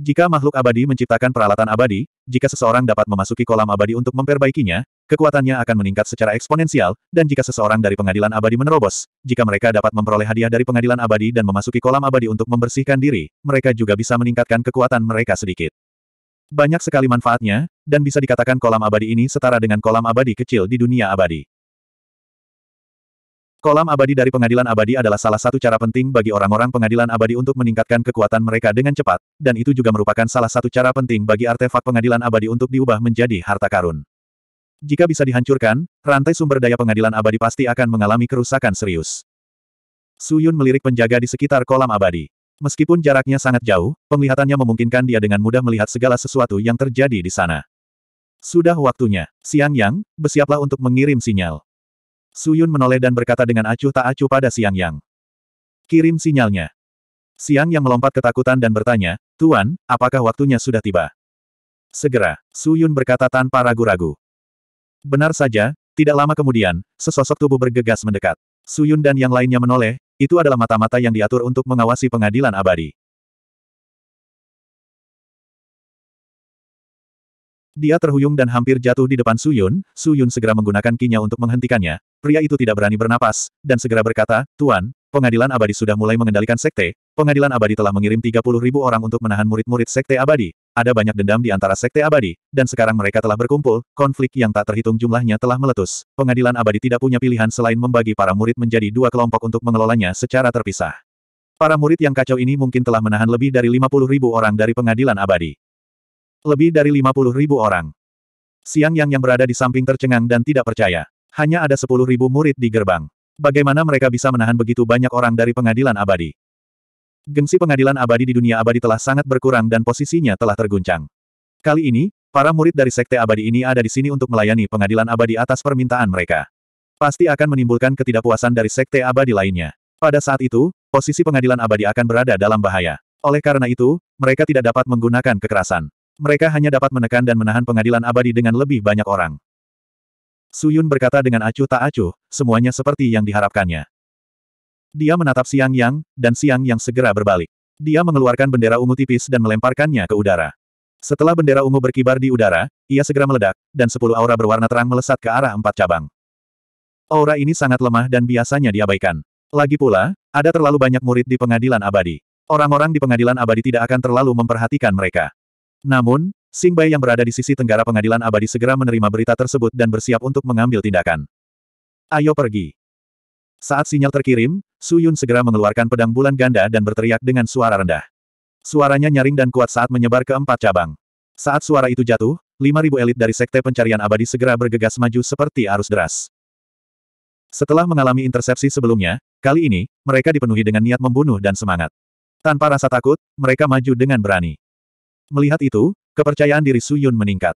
Jika makhluk abadi menciptakan peralatan abadi, jika seseorang dapat memasuki kolam abadi untuk memperbaikinya, kekuatannya akan meningkat secara eksponensial, dan jika seseorang dari pengadilan abadi menerobos, jika mereka dapat memperoleh hadiah dari pengadilan abadi dan memasuki kolam abadi untuk membersihkan diri, mereka juga bisa meningkatkan kekuatan mereka sedikit. Banyak sekali manfaatnya, dan bisa dikatakan kolam abadi ini setara dengan kolam abadi kecil di dunia abadi. Kolam abadi dari pengadilan abadi adalah salah satu cara penting bagi orang-orang pengadilan abadi untuk meningkatkan kekuatan mereka dengan cepat, dan itu juga merupakan salah satu cara penting bagi artefak pengadilan abadi untuk diubah menjadi harta karun. Jika bisa dihancurkan, rantai sumber daya pengadilan abadi pasti akan mengalami kerusakan serius. Suyun melirik penjaga di sekitar kolam abadi. Meskipun jaraknya sangat jauh, penglihatannya memungkinkan dia dengan mudah melihat segala sesuatu yang terjadi di sana. Sudah waktunya. Siang Yang, bersiaplah untuk mengirim sinyal. Suyun menoleh dan berkata dengan acuh tak acuh pada Siang Yang. Kirim sinyalnya. Siang Yang melompat ketakutan dan bertanya, Tuan, apakah waktunya sudah tiba? Segera, Suyun berkata tanpa ragu-ragu. Benar saja, tidak lama kemudian, sesosok tubuh bergegas mendekat. Suyun dan yang lainnya menoleh, itu adalah mata-mata yang diatur untuk mengawasi pengadilan abadi. Dia terhuyung dan hampir jatuh di depan Suyun, Suyun segera menggunakan kinya untuk menghentikannya, pria itu tidak berani bernapas, dan segera berkata, Tuan, pengadilan abadi sudah mulai mengendalikan sekte, pengadilan abadi telah mengirim 30 ribu orang untuk menahan murid-murid sekte abadi, ada banyak dendam di antara sekte abadi, dan sekarang mereka telah berkumpul, konflik yang tak terhitung jumlahnya telah meletus. Pengadilan abadi tidak punya pilihan selain membagi para murid menjadi dua kelompok untuk mengelolanya secara terpisah. Para murid yang kacau ini mungkin telah menahan lebih dari 50 ribu orang dari pengadilan abadi. Lebih dari 50 ribu orang. Siang Yang yang berada di samping tercengang dan tidak percaya. Hanya ada 10 ribu murid di gerbang. Bagaimana mereka bisa menahan begitu banyak orang dari pengadilan abadi? Gengsi pengadilan abadi di dunia abadi telah sangat berkurang dan posisinya telah terguncang. Kali ini, para murid dari sekte abadi ini ada di sini untuk melayani pengadilan abadi atas permintaan mereka. Pasti akan menimbulkan ketidakpuasan dari sekte abadi lainnya. Pada saat itu, posisi pengadilan abadi akan berada dalam bahaya. Oleh karena itu, mereka tidak dapat menggunakan kekerasan. Mereka hanya dapat menekan dan menahan pengadilan abadi dengan lebih banyak orang. Suyun berkata dengan acuh tak acuh, semuanya seperti yang diharapkannya. Dia menatap Siang Yang, dan Siang Yang segera berbalik. Dia mengeluarkan bendera ungu tipis dan melemparkannya ke udara. Setelah bendera ungu berkibar di udara, ia segera meledak, dan sepuluh aura berwarna terang melesat ke arah empat cabang. Aura ini sangat lemah dan biasanya diabaikan. Lagi pula, ada terlalu banyak murid di pengadilan abadi. Orang-orang di pengadilan abadi tidak akan terlalu memperhatikan mereka. Namun, Bai yang berada di sisi tenggara pengadilan abadi segera menerima berita tersebut dan bersiap untuk mengambil tindakan. Ayo pergi. Saat sinyal terkirim, Suyun segera mengeluarkan pedang bulan ganda dan berteriak dengan suara rendah. Suaranya nyaring dan kuat saat menyebar ke empat cabang. Saat suara itu jatuh, 5.000 elit dari Sekte Pencarian Abadi segera bergegas maju seperti arus deras. Setelah mengalami intersepsi sebelumnya, kali ini, mereka dipenuhi dengan niat membunuh dan semangat. Tanpa rasa takut, mereka maju dengan berani. Melihat itu, kepercayaan diri Suyun meningkat.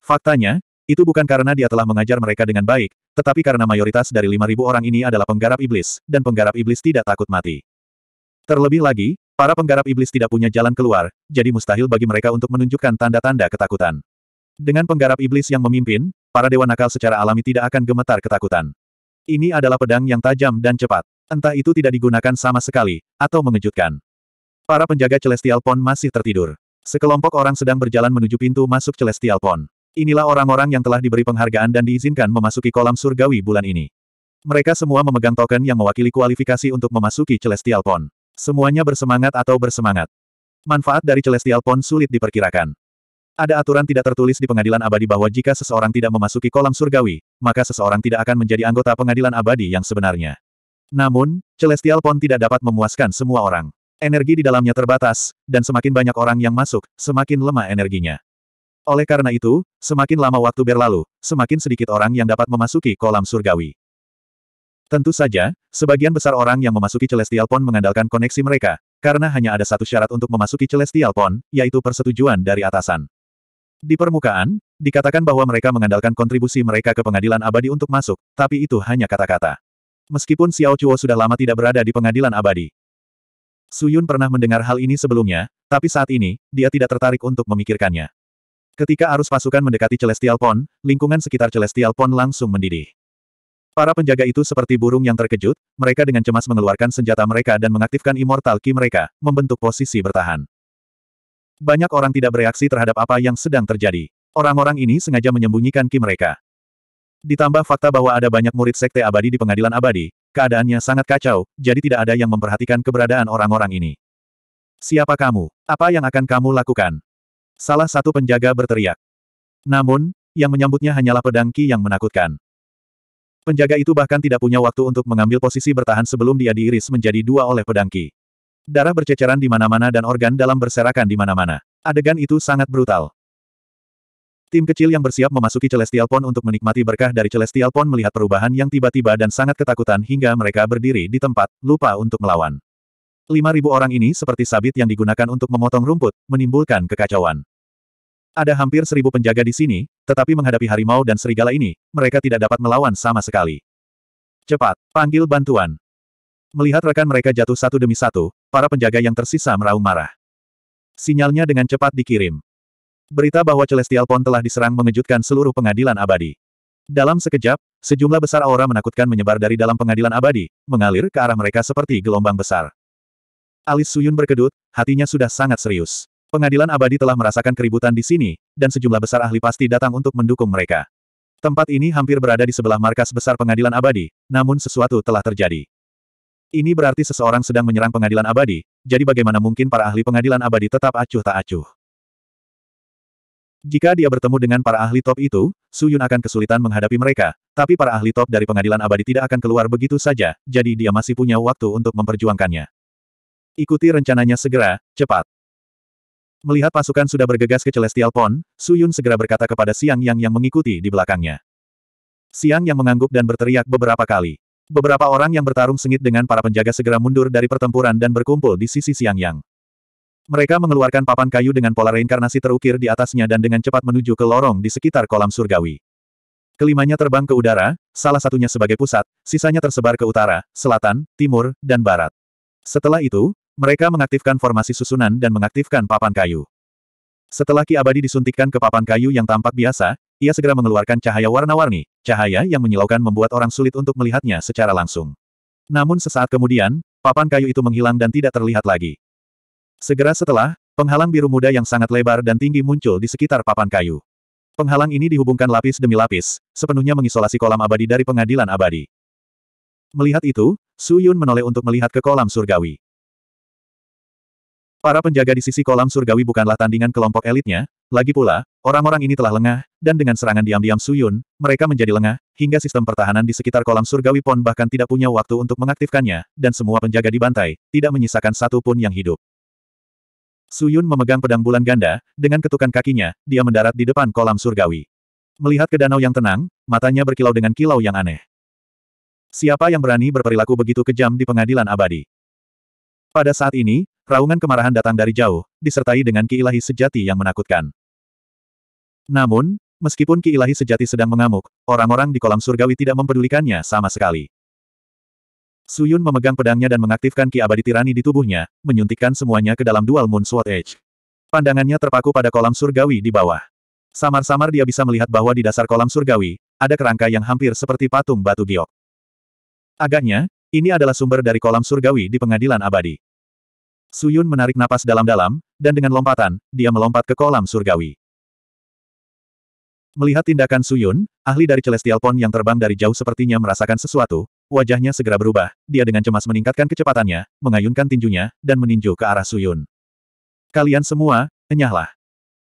Faktanya, itu bukan karena dia telah mengajar mereka dengan baik, tetapi karena mayoritas dari 5.000 orang ini adalah penggarap iblis, dan penggarap iblis tidak takut mati. Terlebih lagi, para penggarap iblis tidak punya jalan keluar, jadi mustahil bagi mereka untuk menunjukkan tanda-tanda ketakutan. Dengan penggarap iblis yang memimpin, para dewa nakal secara alami tidak akan gemetar ketakutan. Ini adalah pedang yang tajam dan cepat. Entah itu tidak digunakan sama sekali, atau mengejutkan. Para penjaga Celestial Pond masih tertidur. Sekelompok orang sedang berjalan menuju pintu masuk Celestial Pond. Inilah orang-orang yang telah diberi penghargaan dan diizinkan memasuki kolam surgawi bulan ini. Mereka semua memegang token yang mewakili kualifikasi untuk memasuki Celestial Pond. Semuanya bersemangat atau bersemangat. Manfaat dari Celestial Pond sulit diperkirakan. Ada aturan tidak tertulis di pengadilan abadi bahwa jika seseorang tidak memasuki kolam surgawi, maka seseorang tidak akan menjadi anggota pengadilan abadi yang sebenarnya. Namun, Celestial Pond tidak dapat memuaskan semua orang. Energi di dalamnya terbatas, dan semakin banyak orang yang masuk, semakin lemah energinya. Oleh karena itu, semakin lama waktu berlalu, semakin sedikit orang yang dapat memasuki kolam surgawi. Tentu saja, sebagian besar orang yang memasuki Celestial Pond mengandalkan koneksi mereka, karena hanya ada satu syarat untuk memasuki Celestial Pond, yaitu persetujuan dari atasan. Di permukaan, dikatakan bahwa mereka mengandalkan kontribusi mereka ke pengadilan abadi untuk masuk, tapi itu hanya kata-kata. Meskipun Xiao Chuo sudah lama tidak berada di pengadilan abadi. Su Yun pernah mendengar hal ini sebelumnya, tapi saat ini, dia tidak tertarik untuk memikirkannya. Ketika arus pasukan mendekati Celestial Pond, lingkungan sekitar Celestial Pond langsung mendidih. Para penjaga itu seperti burung yang terkejut, mereka dengan cemas mengeluarkan senjata mereka dan mengaktifkan Immortal Key mereka, membentuk posisi bertahan. Banyak orang tidak bereaksi terhadap apa yang sedang terjadi. Orang-orang ini sengaja menyembunyikan Ki mereka. Ditambah fakta bahwa ada banyak murid sekte abadi di pengadilan abadi, keadaannya sangat kacau, jadi tidak ada yang memperhatikan keberadaan orang-orang ini. Siapa kamu? Apa yang akan kamu lakukan? Salah satu penjaga berteriak. Namun, yang menyambutnya hanyalah pedang Ki yang menakutkan. Penjaga itu bahkan tidak punya waktu untuk mengambil posisi bertahan sebelum dia diiris menjadi dua oleh pedang Ki. Darah berceceran di mana-mana dan organ dalam berserakan di mana-mana. Adegan itu sangat brutal. Tim kecil yang bersiap memasuki Celestial Pond untuk menikmati berkah dari Celestial Pond melihat perubahan yang tiba-tiba dan sangat ketakutan hingga mereka berdiri di tempat, lupa untuk melawan. Lima ribu orang ini seperti sabit yang digunakan untuk memotong rumput, menimbulkan kekacauan. Ada hampir seribu penjaga di sini, tetapi menghadapi harimau dan serigala ini, mereka tidak dapat melawan sama sekali. Cepat, panggil bantuan. Melihat rekan mereka jatuh satu demi satu, para penjaga yang tersisa meraung marah. Sinyalnya dengan cepat dikirim. Berita bahwa Celestial Pond telah diserang mengejutkan seluruh pengadilan abadi. Dalam sekejap, sejumlah besar aura menakutkan menyebar dari dalam pengadilan abadi, mengalir ke arah mereka seperti gelombang besar. Alis Suyun berkedut, hatinya sudah sangat serius. Pengadilan abadi telah merasakan keributan di sini, dan sejumlah besar ahli pasti datang untuk mendukung mereka. Tempat ini hampir berada di sebelah markas besar pengadilan abadi, namun sesuatu telah terjadi. Ini berarti seseorang sedang menyerang pengadilan abadi, jadi bagaimana mungkin para ahli pengadilan abadi tetap acuh tak acuh. Jika dia bertemu dengan para ahli top itu, Suyun akan kesulitan menghadapi mereka, tapi para ahli top dari pengadilan abadi tidak akan keluar begitu saja, jadi dia masih punya waktu untuk memperjuangkannya. Ikuti rencananya segera, cepat. Melihat pasukan sudah bergegas ke Celestial Pond, Su Yun segera berkata kepada Siang Yang yang mengikuti di belakangnya. Siang Yang mengangguk dan berteriak beberapa kali. Beberapa orang yang bertarung sengit dengan para penjaga segera mundur dari pertempuran dan berkumpul di sisi Siang Yang. Mereka mengeluarkan papan kayu dengan pola reinkarnasi terukir di atasnya dan dengan cepat menuju ke lorong di sekitar kolam surgawi. Kelimanya terbang ke udara, salah satunya sebagai pusat, sisanya tersebar ke utara, selatan, timur, dan barat. Setelah itu, mereka mengaktifkan formasi susunan dan mengaktifkan papan kayu. Setelah ki abadi disuntikkan ke papan kayu yang tampak biasa, ia segera mengeluarkan cahaya warna-warni, cahaya yang menyilaukan membuat orang sulit untuk melihatnya secara langsung. Namun sesaat kemudian, papan kayu itu menghilang dan tidak terlihat lagi. Segera setelah, penghalang biru muda yang sangat lebar dan tinggi muncul di sekitar papan kayu. Penghalang ini dihubungkan lapis demi lapis, sepenuhnya mengisolasi kolam abadi dari pengadilan abadi. Melihat itu, Su Yun menoleh untuk melihat ke kolam surgawi. Para penjaga di sisi kolam surgawi bukanlah tandingan kelompok elitnya, lagi pula, orang-orang ini telah lengah, dan dengan serangan diam-diam Suyun, mereka menjadi lengah, hingga sistem pertahanan di sekitar kolam surgawi pon bahkan tidak punya waktu untuk mengaktifkannya, dan semua penjaga di dibantai, tidak menyisakan satu pun yang hidup. Suyun memegang pedang bulan ganda, dengan ketukan kakinya, dia mendarat di depan kolam surgawi. Melihat ke danau yang tenang, matanya berkilau dengan kilau yang aneh. Siapa yang berani berperilaku begitu kejam di pengadilan abadi? Pada saat ini, Raungan kemarahan datang dari jauh, disertai dengan ki ilahi sejati yang menakutkan. Namun, meskipun ki ilahi sejati sedang mengamuk, orang-orang di kolam surgawi tidak mempedulikannya sama sekali. Suyun memegang pedangnya dan mengaktifkan ki abadi tirani di tubuhnya, menyuntikkan semuanya ke dalam dual moon sword edge. Pandangannya terpaku pada kolam surgawi di bawah. Samar-samar dia bisa melihat bahwa di dasar kolam surgawi, ada kerangka yang hampir seperti patung batu giok. Agaknya, ini adalah sumber dari kolam surgawi di pengadilan abadi. Suyun menarik napas dalam-dalam, dan dengan lompatan, dia melompat ke kolam surgawi. Melihat tindakan Suyun, ahli dari Celestial Pond yang terbang dari jauh sepertinya merasakan sesuatu, wajahnya segera berubah, dia dengan cemas meningkatkan kecepatannya, mengayunkan tinjunya, dan meninju ke arah Suyun. Kalian semua, enyahlah.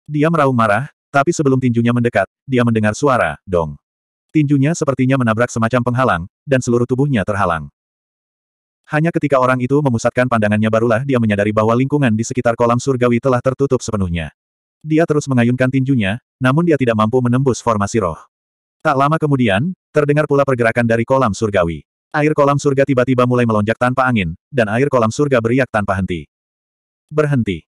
Dia meraung marah, tapi sebelum tinjunya mendekat, dia mendengar suara, dong. Tinjunya sepertinya menabrak semacam penghalang, dan seluruh tubuhnya terhalang. Hanya ketika orang itu memusatkan pandangannya barulah dia menyadari bahwa lingkungan di sekitar kolam surgawi telah tertutup sepenuhnya. Dia terus mengayunkan tinjunya, namun dia tidak mampu menembus formasi roh. Tak lama kemudian, terdengar pula pergerakan dari kolam surgawi. Air kolam surga tiba-tiba mulai melonjak tanpa angin, dan air kolam surga beriak tanpa henti. Berhenti.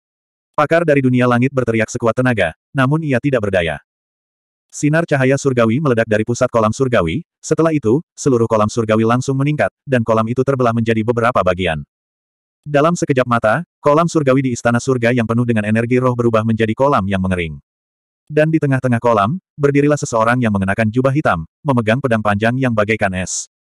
Pakar dari dunia langit berteriak sekuat tenaga, namun ia tidak berdaya. Sinar cahaya surgawi meledak dari pusat kolam surgawi, setelah itu, seluruh kolam surgawi langsung meningkat, dan kolam itu terbelah menjadi beberapa bagian. Dalam sekejap mata, kolam surgawi di istana surga yang penuh dengan energi roh berubah menjadi kolam yang mengering. Dan di tengah-tengah kolam, berdirilah seseorang yang mengenakan jubah hitam, memegang pedang panjang yang bagaikan es.